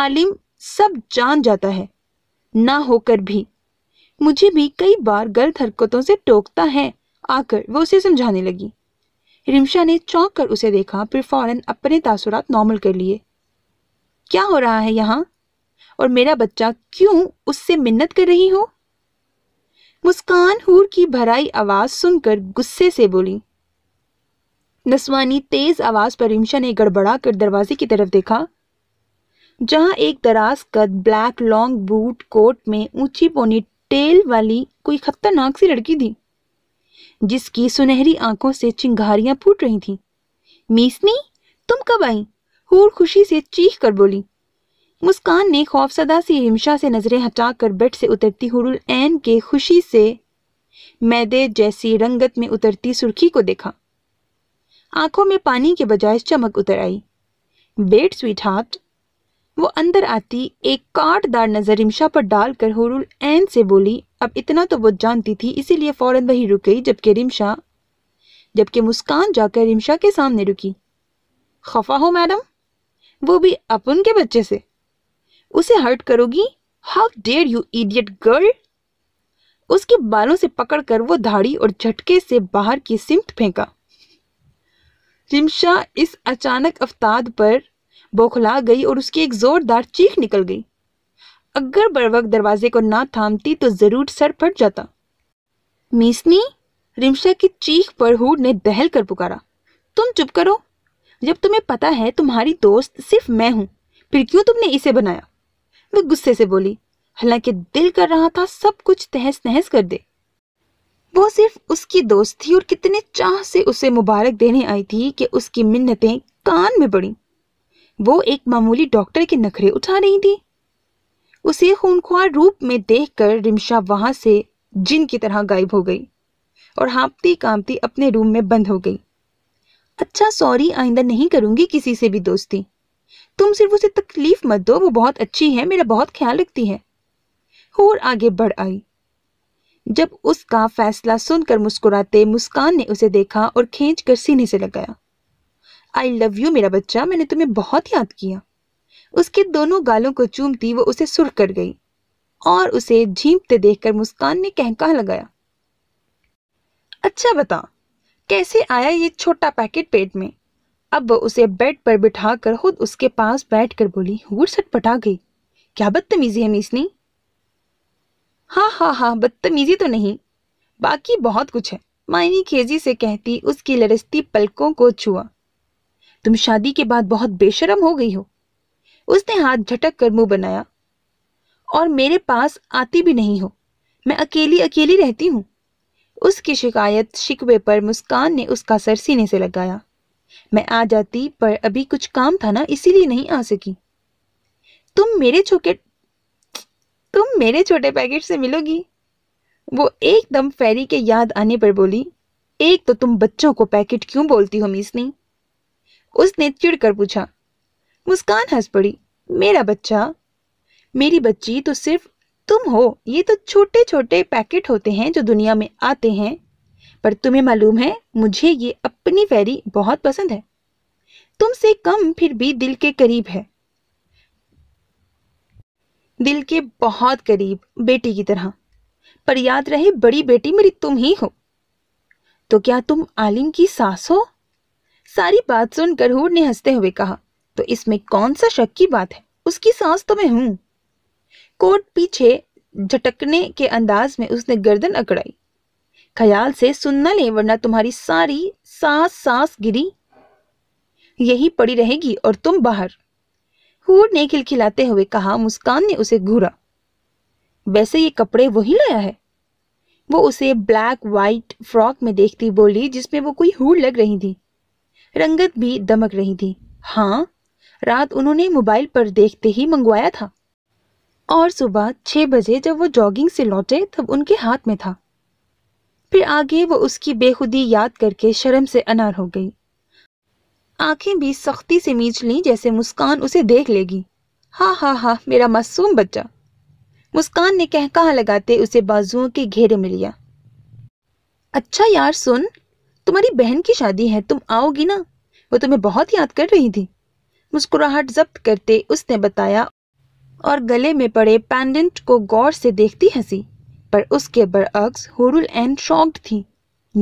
आलिम सब जान जाता है ना होकर भी मुझे भी कई बार गलत हरकतों से टोकता है आकर वो उसे समझाने लगी रिमशा ने चौंक कर उसे देखा फिर फौरन अपने तासुरात नॉर्मल कर लिए क्या हो रहा है यहाँ और मेरा बच्चा क्यों उससे मिन्नत कर रही हो मुस्कान हूर की भराई आवाज़ सुनकर गुस्से से बोली नस्वानी तेज़ आवाज़ पर रिमशा ने गड़बड़ा कर दरवाजे की तरफ देखा जहां एक दराज कद ब्लैक लॉन्ग बूट कोट में ऊंची पोनी टेल वाली कोई खतरनाक सी लड़की थी जिसकी सुनहरी आंखों से चिंगारियां फूट रही थी मीसनी तुम कब आई हूर खुशी से चीख कर बोली मुस्कान ने खौफसदा सी हिमशा से नजरें हटाकर बेड से उतरती हुरुल एन के खुशी से मैदे जैसी रंगत में उतरती सुर्खी को देखा आंखों में पानी के बजाय चमक उतर आई बेट स्वीट हार्ट वो अंदर आती एक काटदार नजर हिमशा पर डालकर हुरुल एन से बोली अब इतना तो वो जानती थी इसीलिए फौरन वही रुक गई जबकि रिमशा जबकि मुस्कान जाकर रिमशा के सामने रुकी खफा हो मैडम वो भी अपन के बच्चे से उसे हर्ट करोगी how dare you idiot girl उसके बालों से पकड़कर वो धाड़ी और झटके से बाहर की सिमत फेंका रिमशा इस अचानक अवताद पर बौखला गई और उसकी एक जोरदार चीख निकल गई अगर बरवक दरवाजे को ना थामती तो जरूर सर फट जाता मीसनी रिमशा की चीख पर हु ने दहल कर पुकारा तुम चुप करो जब तुम्हें पता है तुम्हारी दोस्त सिर्फ मैं हूं फिर क्यों तुमने इसे बनाया मैं गुस्से से बोली हालांकि दिल कर रहा था सब कुछ तहस नहस कर दे वो सिर्फ उसकी दोस्त थी और कितने चाह से उसे मुबारक देने आई थी कि उसकी मिन्नतें कान में पड़ी वो एक मामूली डॉक्टर के नखरे उठा रही थी उसे खूनख्वार रूप में देखकर रिमशा वहां से जिन की तरह गायब हो गई और हाँपती कांपती अपने रूम में बंद हो गई अच्छा सॉरी आइंदा नहीं करूंगी किसी से भी दोस्ती तुम सिर्फ उसे तकलीफ मत दो वो बहुत अच्छी है मेरा बहुत ख्याल रखती है और आगे बढ़ आई जब उसका फैसला सुनकर मुस्कुराते मुस्कान ने उसे देखा और खींच कर सीने से लगाया आई लव यू मेरा बच्चा मैंने तुम्हें बहुत याद किया उसके दोनों गालों को चूमती वो उसे सुर कर गई और उसे झीमते देखकर मुस्कान ने कहका लगाया अच्छा बता कैसे आया ये छोटा पैकेट पेट में अब वह उसे बेड पर बिठाकर खुद उसके पास बैठकर बोली हूर पटा गई क्या बदतमीजी है मीसनी हाँ हाँ हाँ बदतमीजी तो नहीं बाकी बहुत कुछ है मायनी खेजी से कहती उसकी लड़स्ती पलकों को छुआ तुम शादी के बाद बहुत बेशरम हो गई हो उसने हाथ झटक कर मुंह बनाया और मेरे पास आती भी नहीं हो मैं अकेली अकेली रहती हूँ उसकी शिकायत शिकवे पर मुस्कान ने उसका सरसीने से लगाया मैं आ जाती पर अभी कुछ काम था ना इसीलिए नहीं आ सकी तुम मेरे छोके तुम मेरे छोटे पैकेट से मिलोगी वो एकदम फेरी के याद आने पर बोली एक तो तुम बच्चों को पैकेट क्यों बोलती हो मीसनी उसने चिड़कर पूछा मुस्कान हंस पड़ी मेरा बच्चा मेरी बच्ची तो सिर्फ तुम हो ये तो छोटे छोटे पैकेट होते हैं जो दुनिया में आते हैं पर तुम्हें मालूम है मुझे ये अपनी फेरी बहुत पसंद है तुमसे कम फिर भी दिल के करीब है दिल के बहुत करीब बेटी की तरह पर याद रहे बड़ी बेटी मेरी तुम ही हो तो क्या तुम आलिम की सास हो सारी बात सुनकर हूर ने हंसते हुए कहा तो इसमें कौन सा शक की बात है उसकी सास तो मैं हूं कोट पीछे झटकने के अंदाज में उसने गर्दन अकड़ाई ख्याल से सुनना ले वरना तुम्हारी सारी सांस सांस गिरी यही पड़ी रहेगी और तुम बाहर हूर ने खिलखिलाते हुए कहा मुस्कान ने उसे घूरा वैसे ये कपड़े वही लाया है वो उसे ब्लैक व्हाइट फ्रॉक में देखती बोली जिसमें वो कोई हूर लग रही थी रंगत भी दमक रही थी हाँ रात उन्होंने मोबाइल पर देखते ही मंगवाया था और सुबह छह बजे जब वो जॉगिंग से लौटे तब उनके हाथ में था फिर आगे वो उसकी बेखुदी याद करके शर्म से अनार हो गई आंखें भी सख्ती से मींच ली जैसे मुस्कान उसे देख लेगी हाँ हाँ हाँ मेरा मासूम बच्चा मुस्कान ने कह कहा लगाते उसे बाजुओं के घेरे में लिया अच्छा यार सुन तुम्हारी बहन की शादी है तुम आओगी ना वो तुम्हें बहुत याद कर रही थी मुस्कुराहट जब्त करते उसने बताया और गले में पड़े पैंडेंट को गौर से देखती हंसी पर उसके बरअक्स हुरुल एन शॉक्ड थी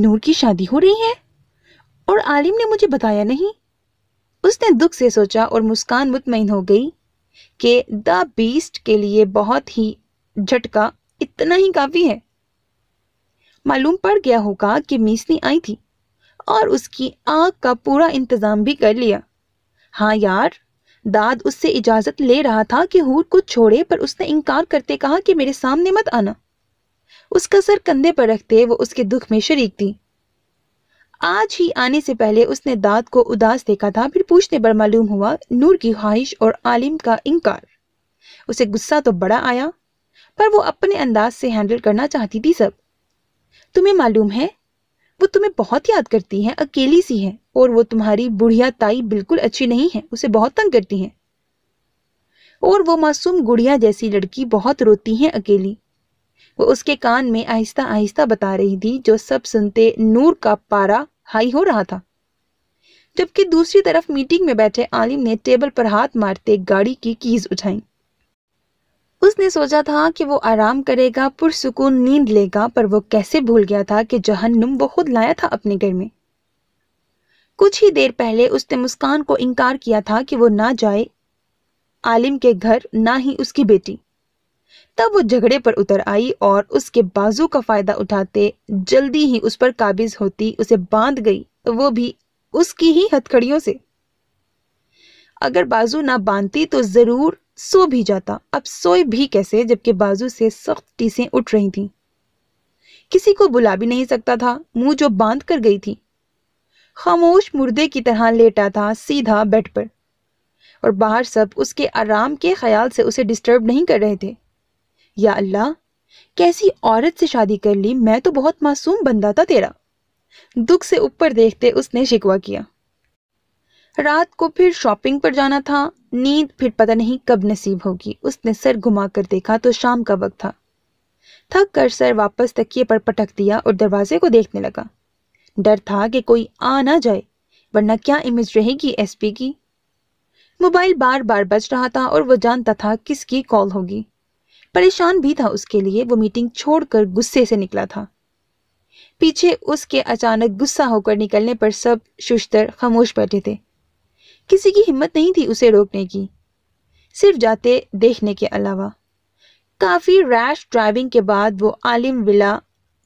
नूर की शादी हो रही है और आलिम ने मुझे बताया नहीं उसने दुख से सोचा और मुस्कान मुतमिन हो गई कि द बीस्ट के लिए बहुत ही झटका इतना ही काफ़ी है मालूम पड़ गया होगा कि मीसनी आई थी और उसकी आग का पूरा इंतज़ाम भी कर लिया हाँ यार दाद उससे इजाज़त ले रहा था कि हूर को छोड़े पर उसने इनकार करते कहा कि मेरे सामने मत आना उसका सर कंधे पर रखते वो उसके दुख में शरीक थी आज ही आने से पहले उसने दाद को उदास देखा था फिर पूछने पर मालूम हुआ नूर की ख्वाहिश और आलिम का इनकार उसे गुस्सा तो बड़ा आया पर वो अपने अंदाज से हैंडल करना चाहती थी सब तुम्हें मालूम है वो तुम्हें बहुत याद करती है अकेली सी है और वो तुम्हारी बुढ़िया ताई बिल्कुल अच्छी नहीं है उसे बहुत तंग करती है और वो मासूम गुड़िया जैसी लड़की बहुत रोती है अकेली वो उसके कान में आहिस्ता आहिस्ता बता रही थी जो सब सुनते नूर का पारा हाई हो रहा था जबकि दूसरी तरफ मीटिंग में बैठे आलिम ने टेबल पर हाथ मारते गाड़ी की कीज उठाई उसने सोचा था कि वो आराम करेगा पुरसकून नींद लेगा पर वो कैसे भूल गया था कि जहन्नुम वो खुद लाया था अपने घर में कुछ ही देर पहले उसने मुस्कान को इनकार किया था कि वो ना जाए आलिम के घर ना ही उसकी बेटी तब वो झगड़े पर उतर आई और उसके बाजू का फायदा उठाते जल्दी ही उस पर काबिज होती उसे बांध गई तो वो भी उसकी ही हथकड़ियों से अगर बाजू ना बांधती तो जरूर सो भी जाता अब सोए भी कैसे जबकि बाजू से सख्त टीसें उठ रही थीं किसी को बुला भी नहीं सकता था मुंह जो बांध कर गई थी खामोश मुर्दे की तरह लेटा था सीधा बेड पर और बाहर सब उसके आराम के ख्याल से उसे डिस्टर्ब नहीं कर रहे थे या अल्लाह कैसी औरत से शादी कर ली मैं तो बहुत मासूम बंदा था तेरा दुख से ऊपर देखते उसने शिकवा किया रात को फिर शॉपिंग पर जाना था नींद फिर पता नहीं कब नसीब होगी उसने सर घुमा कर देखा तो शाम का वक्त था थक कर सर वापस तकिए पर पटक दिया और दरवाजे को देखने लगा डर था कि कोई आ ना जाए वरना क्या इमेज रहेगी एसपी की मोबाइल बार बार बज रहा था और वो जानता था किसकी कॉल होगी परेशान भी था उसके लिए वो मीटिंग छोड़कर गुस्से से निकला था पीछे उसके अचानक गुस्सा होकर निकलने पर सब शुशतर खामोश बैठे थे किसी की हिम्मत नहीं थी उसे रोकने की सिर्फ जाते देखने के अलावा काफ़ी रैश ड्राइविंग के बाद वो आलिम विला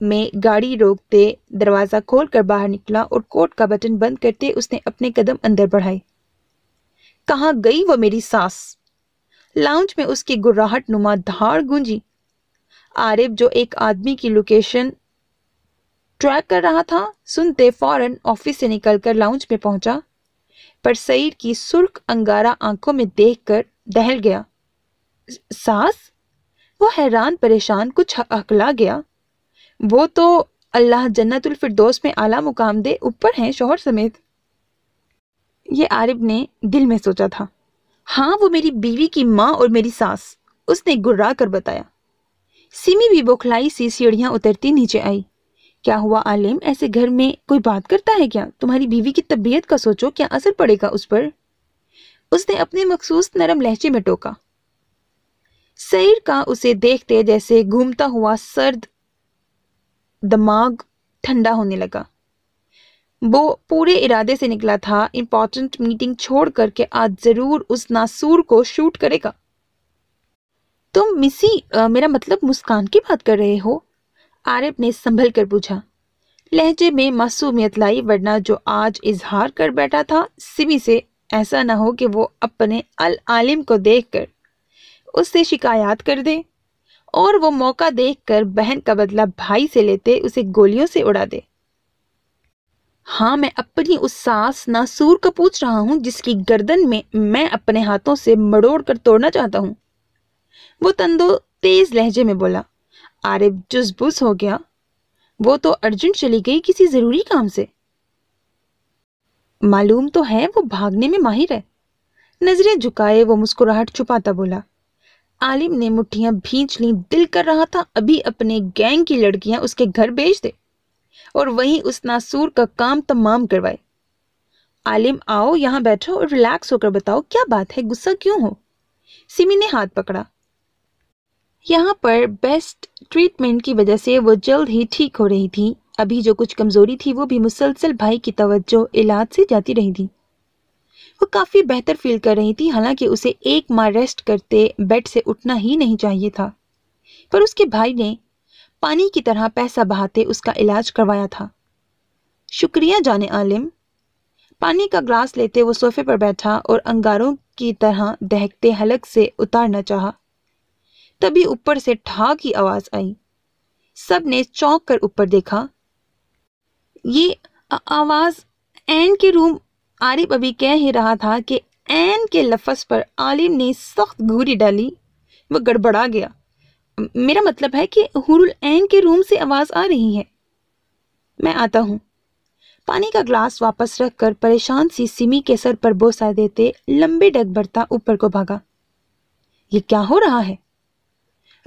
में गाड़ी रोकते दरवाज़ा खोलकर बाहर निकला और कोट का बटन बंद करते उसने अपने कदम अंदर बढ़ाए कहाँ गई वो मेरी सास लाउंज में उसकी गुर्राहट नुमा धार गूंजी आरिफ जो एक आदमी की लोकेशन ट्रैक कर रहा था सुनते फौरन ऑफिस से निकलकर लाउंज में पहुंचा पर सईद की सुर्ख अंगारा आंखों में देखकर दहल गया सास वो हैरान परेशान कुछ अकला गया वो तो अल्लाह जन्नतुल फिरदौस में आला मुकाम दे ऊपर हैं शोहर समेत ये आरिब ने दिल में सोचा था हाँ वो मेरी बीवी की माँ और मेरी सास उसने गुर्रा कर बताया सिमी भी बौखलाई सी सीढ़ियाँ उतरती नीचे आई क्या हुआ आलिम ऐसे घर में कोई बात करता है क्या तुम्हारी बीवी की तबीयत का सोचो क्या असर पड़ेगा उस पर उसने अपने मखसूस नरम लहजे में टोका सईर का उसे देखते जैसे घूमता हुआ सर्द दिमाग ठंडा होने लगा वो पूरे इरादे से निकला था इम्पॉर्टेंट मीटिंग छोड़ करके आज ज़रूर उस नासूर को शूट करेगा तुम मिसी आ, मेरा मतलब मुस्कान की बात कर रहे हो आरिफ ने संभल कर पूछा लहजे में मासूमियत लाई वरना जो आज इजहार कर बैठा था सिमी से ऐसा ना हो कि वो अपने अल आलिम को देखकर उससे शिकायत कर दे और वो मौका देखकर बहन का बदला भाई से लेते उसे गोलियों से उड़ा दे हाँ मैं अपनी उस सास नासूर का पूछ रहा हूँ जिसकी गर्दन में मैं अपने हाथों से मड़ोड़ कर तोड़ना चाहता हूँ वो तंदो तेज लहजे में बोला आरिफ जुजबुस हो गया वो तो अर्जुन चली गई किसी ज़रूरी काम से मालूम तो है वो भागने में माहिर है नजरें झुकाए वो मुस्कुराहट छुपाता बोला आलिम ने मुठ्ठियां भींच ली दिल कर रहा था अभी अपने गैंग की लड़कियां उसके घर भेज दे और वहीं उस नासूर का काम तमाम करवाए आलिम आओ यहाँ बैठो और रिलैक्स होकर बताओ क्या बात है गुस्सा क्यों हो सिमी ने हाथ पकड़ा यहाँ पर बेस्ट ट्रीटमेंट की वजह से वो जल्द ही ठीक हो रही थी अभी जो कुछ कमज़ोरी थी वो भी मुसलसल भाई की तवज्जो इलाज से जाती रही थी वो काफ़ी बेहतर फील कर रही थी हालांकि उसे एक माह रेस्ट करते बेड से उठना ही नहीं चाहिए था पर उसके भाई ने पानी की तरह पैसा बहाते उसका इलाज करवाया था शुक्रिया जाने आलिम पानी का ग्लास लेते वो सोफे पर बैठा और अंगारों की तरह दहकते हलक से उतारना चाहा तभी ऊपर से ठा की आवाज आई सब ने चौंक कर ऊपर देखा ये आवाज एन के रूम आरिफ अभी कह ही रहा था कि एन के लफ्ज़ पर आलिम ने सख्त घूरी डाली वह गड़बड़ा गया मेरा मतलब है कि हुरुल एन के रूम से आवाज़ आ रही है मैं आता हूँ पानी का ग्लास वापस रखकर परेशान सी सिमी के सर पर बोसा देते लंबे डग बढ़ता ऊपर को भागा ये क्या हो रहा है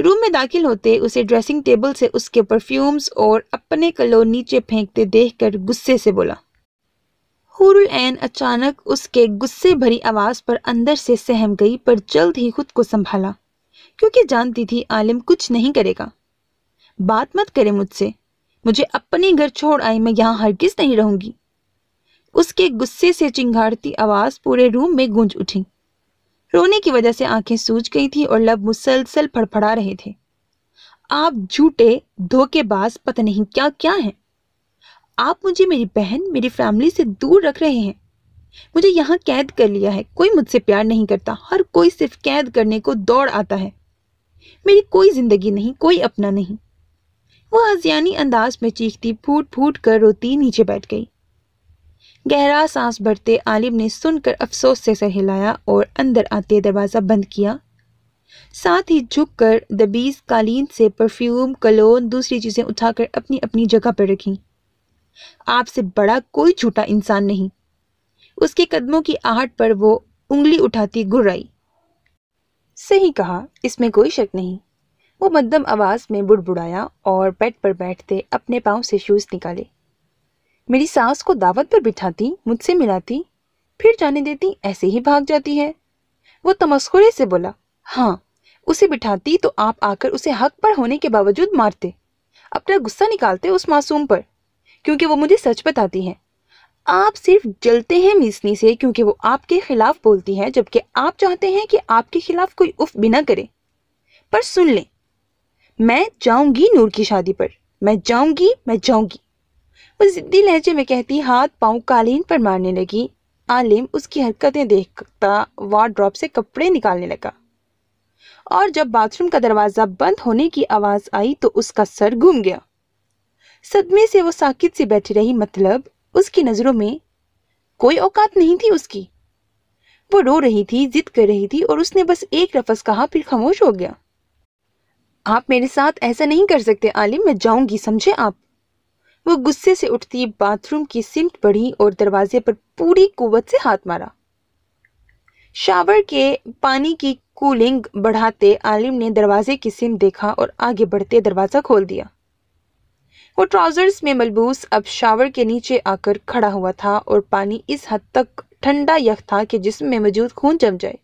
रूम में दाखिल होते उसे ड्रेसिंग टेबल से उसके परफ्यूम्स और अपने कलो नीचे फेंकते देखकर गुस्से से बोला हुरुल एन अचानक उसके गुस्से भरी आवाज़ पर अंदर से सहम गई पर जल्द ही खुद को संभाला क्योंकि जानती थी आलिम कुछ नहीं करेगा बात मत करे मुझसे मुझे अपने घर छोड़ आई मैं यहाँ हरगिज नहीं रहूंगी उसके गुस्से से चिंगारती आवाज़ पूरे रूम में गूंज उठी रोने की वजह से आंखें सूज गई थी और लब मुसलसल फड़फड़ा रहे थे आप झूठे धोखेबाज पता नहीं क्या क्या हैं आप मुझे मेरी बहन मेरी फैमिली से दूर रख रहे हैं मुझे यहाँ कैद कर लिया है कोई मुझसे प्यार नहीं करता हर कोई सिर्फ कैद करने को दौड़ आता है मेरी कोई जिंदगी नहीं कोई अपना नहीं वह हजियानी अंदाज में चीखती फूट फूट कर रोती नीचे बैठ गई गहरा सांस भरते आलिम ने सुनकर अफसोस से सर हिलाया और अंदर आते दरवाज़ा बंद किया साथ ही झुक कर दबीज कालीन से परफ्यूम कलोन दूसरी चीज़ें उठाकर अपनी अपनी जगह पर रखी आपसे बड़ा कोई झूठा इंसान नहीं उसके कदमों की आहट पर वो उंगली उठाती घुर आई सही कहा इसमें कोई शक नहीं वो मध्यम आवाज़ में बुड़बुड़ाया और बेड पर बैठते अपने पाँव से शूज़ निकाले मेरी सास को दावत पर बिठाती मुझसे मिलाती फिर जाने देती ऐसे ही भाग जाती है वो तमस्कुरे से बोला हाँ उसे बिठाती तो आप आकर उसे हक पर होने के बावजूद मारते अपना गुस्सा निकालते उस मासूम पर क्योंकि वो मुझे सच बताती है आप सिर्फ जलते हैं मिसनी से क्योंकि वो आपके खिलाफ बोलती है जबकि आप चाहते हैं कि आपके खिलाफ कोई उफ भी ना करे पर सुन लें मैं जाऊंगी नूर की शादी पर मैं जाऊंगी मैं जाऊंगी वो जिद्दी लहजे में कहती हाथ पाँव कालीन पर मारने लगी आलिम उसकी हरकतें देखता वार्ड्रॉप से कपड़े निकालने लगा और जब बाथरूम का दरवाज़ा बंद होने की आवाज़ आई तो उसका सर घूम गया सदमे से वो साकित सी बैठी रही मतलब उसकी नज़रों में कोई औकात नहीं थी उसकी वो रो रही थी जिद कर रही थी और उसने बस एक रफस कहा फिर खामोश हो गया आप मेरे साथ ऐसा नहीं कर सकते आलिम मैं जाऊंगी समझे आप वो गुस्से से उठती बाथरूम की सिमट बढ़ी और दरवाजे पर पूरी कुवत से हाथ मारा शावर के पानी की कूलिंग बढ़ाते आलिम ने दरवाजे की सिम देखा और आगे बढ़ते दरवाज़ा खोल दिया वो ट्राउजर्स में मलबूस अब शावर के नीचे आकर खड़ा हुआ था और पानी इस हद तक ठंडा यख था कि जिसम में मौजूद खून जम जाए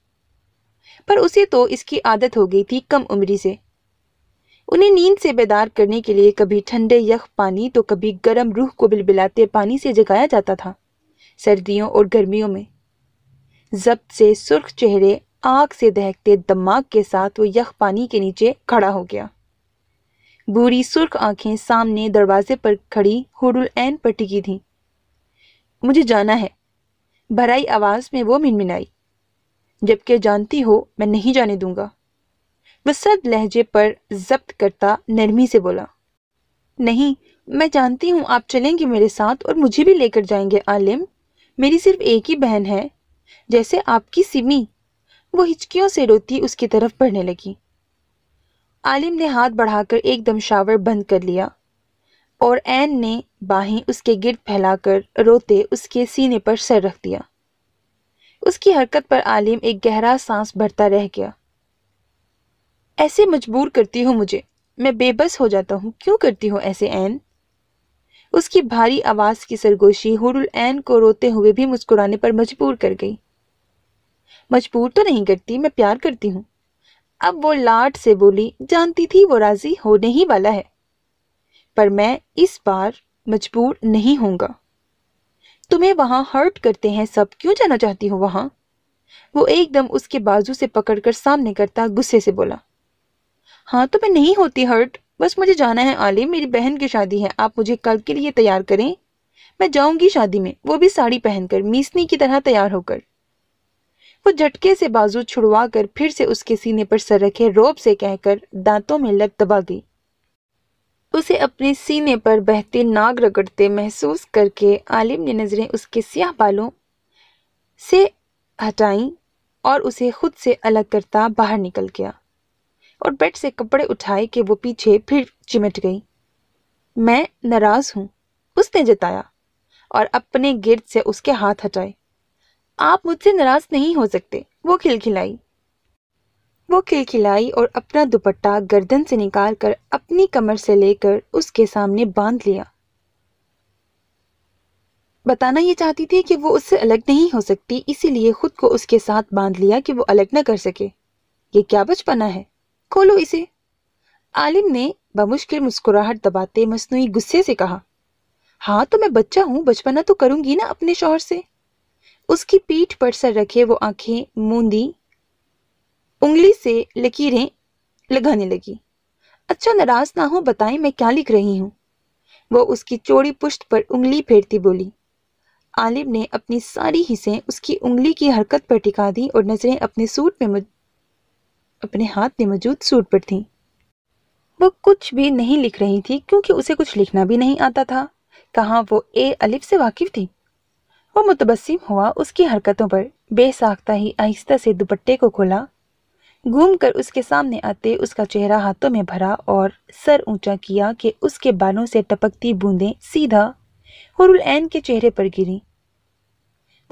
पर उसे तो इसकी आदत हो गई थी कम उम्री से उन्हें नींद से बेदार करने के लिए कभी ठंडे यख पानी तो कभी गर्म रूह को बिलबिलाते पानी से जगाया जाता था सर्दियों और गर्मियों में जब्त से सुर्ख चेहरे आग से दहकते दमाग के साथ वो यख पानी के नीचे खड़ा हो गया बुरी सुर्ख आंखें सामने दरवाजे पर खड़ी हुडुल एन पर टिकी थी मुझे जाना है भराई आवाज में वो मिनमिनाई जबकि जानती हो मैं नहीं जाने दूंगा वह सर्द लहजे पर जब्त करता नरमी से बोला नहीं मैं जानती हूँ आप चलेंगे मेरे साथ और मुझे भी लेकर जाएंगे आलिम मेरी सिर्फ एक ही बहन है जैसे आपकी सिमी वो हिचकियों से रोती उसकी तरफ बढ़ने लगी आलिम ने हाथ बढ़ाकर एकदम शावर बंद कर लिया और एन ने बाहें उसके गिरद फैलाकर रोते उसके सीने पर सर रख दिया उसकी हरकत पर आलिम एक गहरा सांस भरता रह गया ऐसे मजबूर करती हो मुझे मैं बेबस हो जाता हूँ क्यों करती हो ऐसे ऐन उसकी भारी आवाज़ की सरगोशी हुरुल एन को रोते हुए भी मुस्कुराने पर मजबूर कर गई मजबूर तो नहीं करती मैं प्यार करती हूँ अब वो लाट से बोली जानती थी वो राजी होने ही वाला है पर मैं इस बार मजबूर नहीं होऊंगा तुम्हें वहां हर्ट करते हैं सब क्यों जाना चाहती हो वहां वो एकदम उसके बाजू से पकड़कर सामने करता गुस्से से बोला हाँ तो मैं नहीं होती हर्ट बस मुझे जाना है आलिम मेरी बहन की शादी है आप मुझे कल के लिए तैयार करें मैं जाऊंगी शादी में वो भी साड़ी पहनकर मीसनी की तरह तैयार होकर वो झटके से बाजू छुड़वा कर फिर से उसके सीने पर सर रखे रोब से कहकर दांतों में लग दबा गई उसे अपने सीने पर बहते नाग रगड़ते महसूस करके आलिम ने नज़रें उसके सियाह बालों से हटाई और उसे खुद से अलग करता बाहर निकल गया और बेड से कपड़े उठाए कि वो पीछे फिर चिमट गई मैं नाराज़ हूँ उसने जताया और अपने गिर्द से उसके हाथ हटाए आप मुझसे नाराज नहीं हो सकते वो खिलखिलाई वो खिलखिलाई और अपना दुपट्टा गर्दन से निकाल कर अपनी कमर से लेकर उसके सामने बांध लिया बताना ये चाहती थी कि वो उससे अलग नहीं हो सकती इसीलिए खुद को उसके साथ बांध लिया कि वो अलग न कर सके ये क्या बचपना है खोलो इसे आलिम ने बमुश्किल मुस्कुराहट दबाते मसनू गुस्से से कहा हाँ तो मैं बच्चा हूँ बचपना तो करूंगी ना अपने शोहर से उसकी पीठ पर सर रखे वो आंखें मूंदी उंगली से लकीरें लगाने लगी अच्छा नाराज ना हो बताएं मैं क्या लिख रही हूँ वो उसकी चौड़ी पुश्त पर उंगली फेरती बोली आलिम ने अपनी सारी हिस्सें उसकी उंगली की हरकत पर टिका दी और नज़रें अपने सूट में अपने हाथ में मौजूद सूट पर थीं वो कुछ भी नहीं लिख रही थी क्योंकि उसे कुछ लिखना भी नहीं आता था कहा वो ए अलिफ से वाकिफ थी वो मुतबसम हुआ उसकी हरकतों पर बेसाख्ता ही आहिस्ता से दुपट्टे को खोला घूम कर उसके सामने आते उसका चेहरा हाथों में भरा और सर ऊंचा किया कि उसके बालों से टपकती बूंदें सीधा हुरुल एन के चेहरे पर गिरी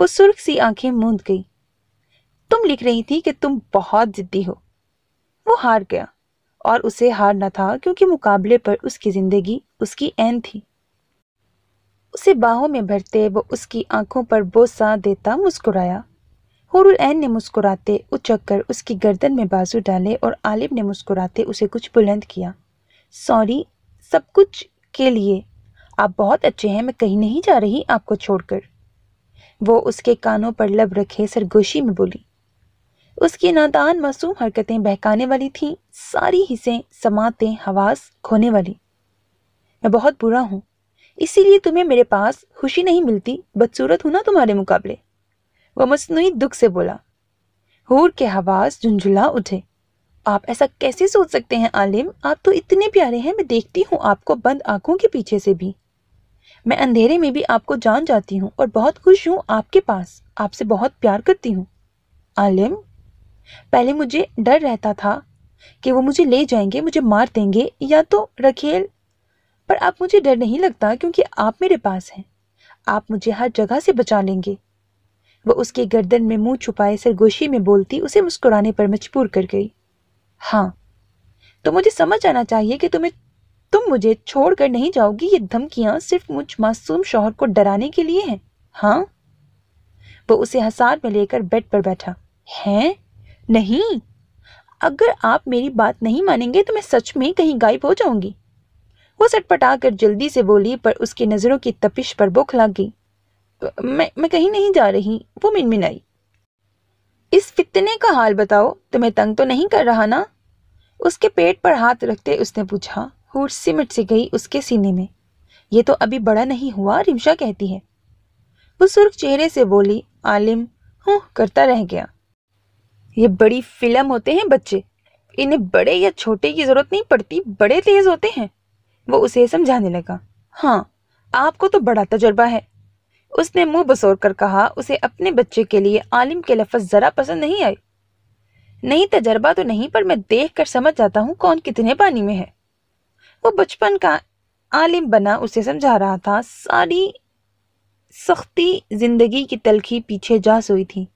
वो सुर्ख सी आंखें मूंद गई तुम लिख रही थी कि तुम बहुत जिद्दी हो वो हार गया और उसे हार न था क्योंकि मुकाबले पर उसकी जिंदगी उसकी एन थी उसे बाहों में भरते वो उसकी आंखों पर बोसा देता मुस्कुराया हूरुल ने मुस्कुराते उचक कर उसकी गर्दन में बाजू डाले और आलिब ने मुस्कुराते उसे कुछ बुलंद किया सॉरी सब कुछ के लिए आप बहुत अच्छे हैं मैं कहीं नहीं जा रही आपको छोड़कर वो उसके कानों पर लब रखे सरगोशी में बोली उसकी नादान मासूम हरकतें बहकाने वाली थीं सारी हिस्से समातें हवास खोने वाली मैं बहुत बुरा हूँ इसीलिए तुम्हें मेरे पास खुशी नहीं मिलती बदसूरत हूं ना तुम्हारे मुकाबले वह मसनू दुख से बोला हूर के हवास झुंझुला उठे आप ऐसा कैसे सोच सकते हैं आलिम आप तो इतने प्यारे हैं मैं देखती हूँ आपको बंद आंखों के पीछे से भी मैं अंधेरे में भी आपको जान जाती हूँ और बहुत खुश हूँ आपके पास आपसे बहुत प्यार करती हूँ आलिम पहले मुझे डर रहता था कि वो मुझे ले जाएंगे मुझे मार देंगे या तो रखेल पर आप मुझे डर नहीं लगता क्योंकि आप मेरे पास हैं आप मुझे हर जगह से बचा लेंगे वह उसके गर्दन में मुंह छुपाए सरगोशी में बोलती उसे मुस्कुराने पर मजबूर कर गई हाँ तो मुझे समझ आना चाहिए कि तुम्हें तुम मुझे छोड़कर नहीं जाओगी ये धमकियां सिर्फ मुझ मासूम शोहर को डराने के लिए हैं हाँ वो उसे हसार में लेकर बेड पर बैठा हैं नहीं अगर आप मेरी बात नहीं मानेंगे तो मैं सच में कहीं गायब हो जाऊंगी वो सटपटाकर जल्दी से बोली पर उसकी नज़रों की तपिश पर बुख लग गई मैं मैं कहीं नहीं जा रही वो मिनमिनाई इस फितने का हाल बताओ तुम्हें तंग तो नहीं कर रहा ना उसके पेट पर हाथ रखते उसने पूछा हूर सिमट से गई उसके सीने में ये तो अभी बड़ा नहीं हुआ रिमशा कहती है वो सुर्ख चेहरे से बोली आलिम हूँ करता रह गया ये बड़ी फिल्म होते हैं बच्चे इन्हें बड़े या छोटे की जरूरत नहीं पड़ती बड़े तेज होते हैं वो उसे समझाने लगा हाँ आपको तो बड़ा तजुर्बा है उसने मुंह बसोर कर कहा उसे अपने बच्चे के लिए आलिम के लफज जरा पसंद नहीं आए नहीं तजर्बा तो नहीं पर मैं देख कर समझ जाता हूँ कौन कितने पानी में है वो बचपन का आलिम बना उसे समझा रहा था सारी सख्ती जिंदगी की तलखी पीछे जा सोई थी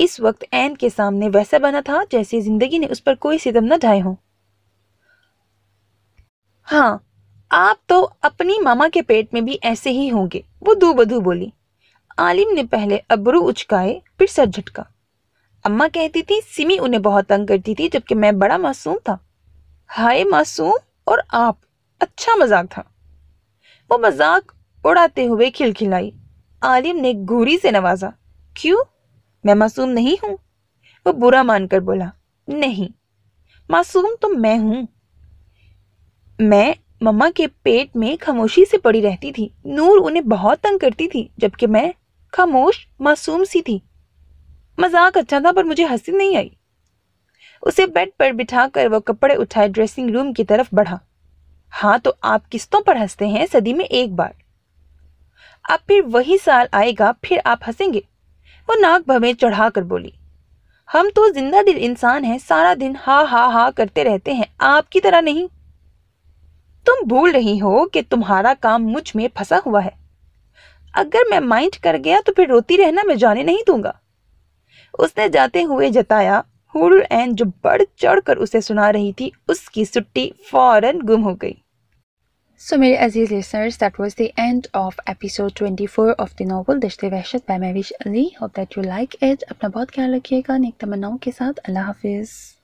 इस वक्त ऐन के सामने वैसा बना था जैसे जिंदगी ने उस पर कोई सितम न ढाए हों हाँ आप तो अपनी मामा के पेट में भी ऐसे ही होंगे वो दूबधू बोली आलिम ने पहले अबरू उचकाए फिर सर झटका अम्मा कहती थी सिमी उन्हें बहुत तंग करती थी जबकि मैं बड़ा मासूम था हाय मासूम और आप अच्छा मजाक था वो मजाक उड़ाते हुए खिलखिलाई आलिम ने घूरी से नवाजा क्यों मैं मासूम नहीं हूँ वो बुरा मानकर बोला नहीं मासूम तो मैं हूं मैं मम्मा के पेट में खामोशी से पड़ी रहती थी नूर उन्हें बहुत तंग करती थी जबकि मैं खामोश मासूम सी थी मजाक अच्छा था पर मुझे हंसी नहीं आई उसे बेड पर बिठाकर वह कपड़े उठाए ड्रेसिंग रूम की तरफ बढ़ा हाँ तो आप किस्तों पर हंसते हैं सदी में एक बार अब फिर वही साल आएगा फिर आप हंसेंगे वो नाक भवे चढ़ा कर बोली हम तो जिंदा दिल इंसान हैं सारा दिन हा हा हा करते रहते हैं आपकी तरह नहीं तुम भूल रही हो कि तुम्हारा काम मुझ में फंसा हुआ है अगर मैं माइंड कर गया तो फिर रोती रहना मैं जाने नहीं दूंगा उसने जाते हुए जताया हुरुल एन जो बढ़ चढ़ कर उसे सुना रही थी उसकी सुट्टी फौरन गुम हो गई सो मेरे अजीज listeners that was the end of episode 24 of the novel दिशते वहशत by Mahwish Ali hope that you like it अपना बहुत ख्याल रखिएगा नेक तमन्नाओं के साथ अल्लाह हाफिज़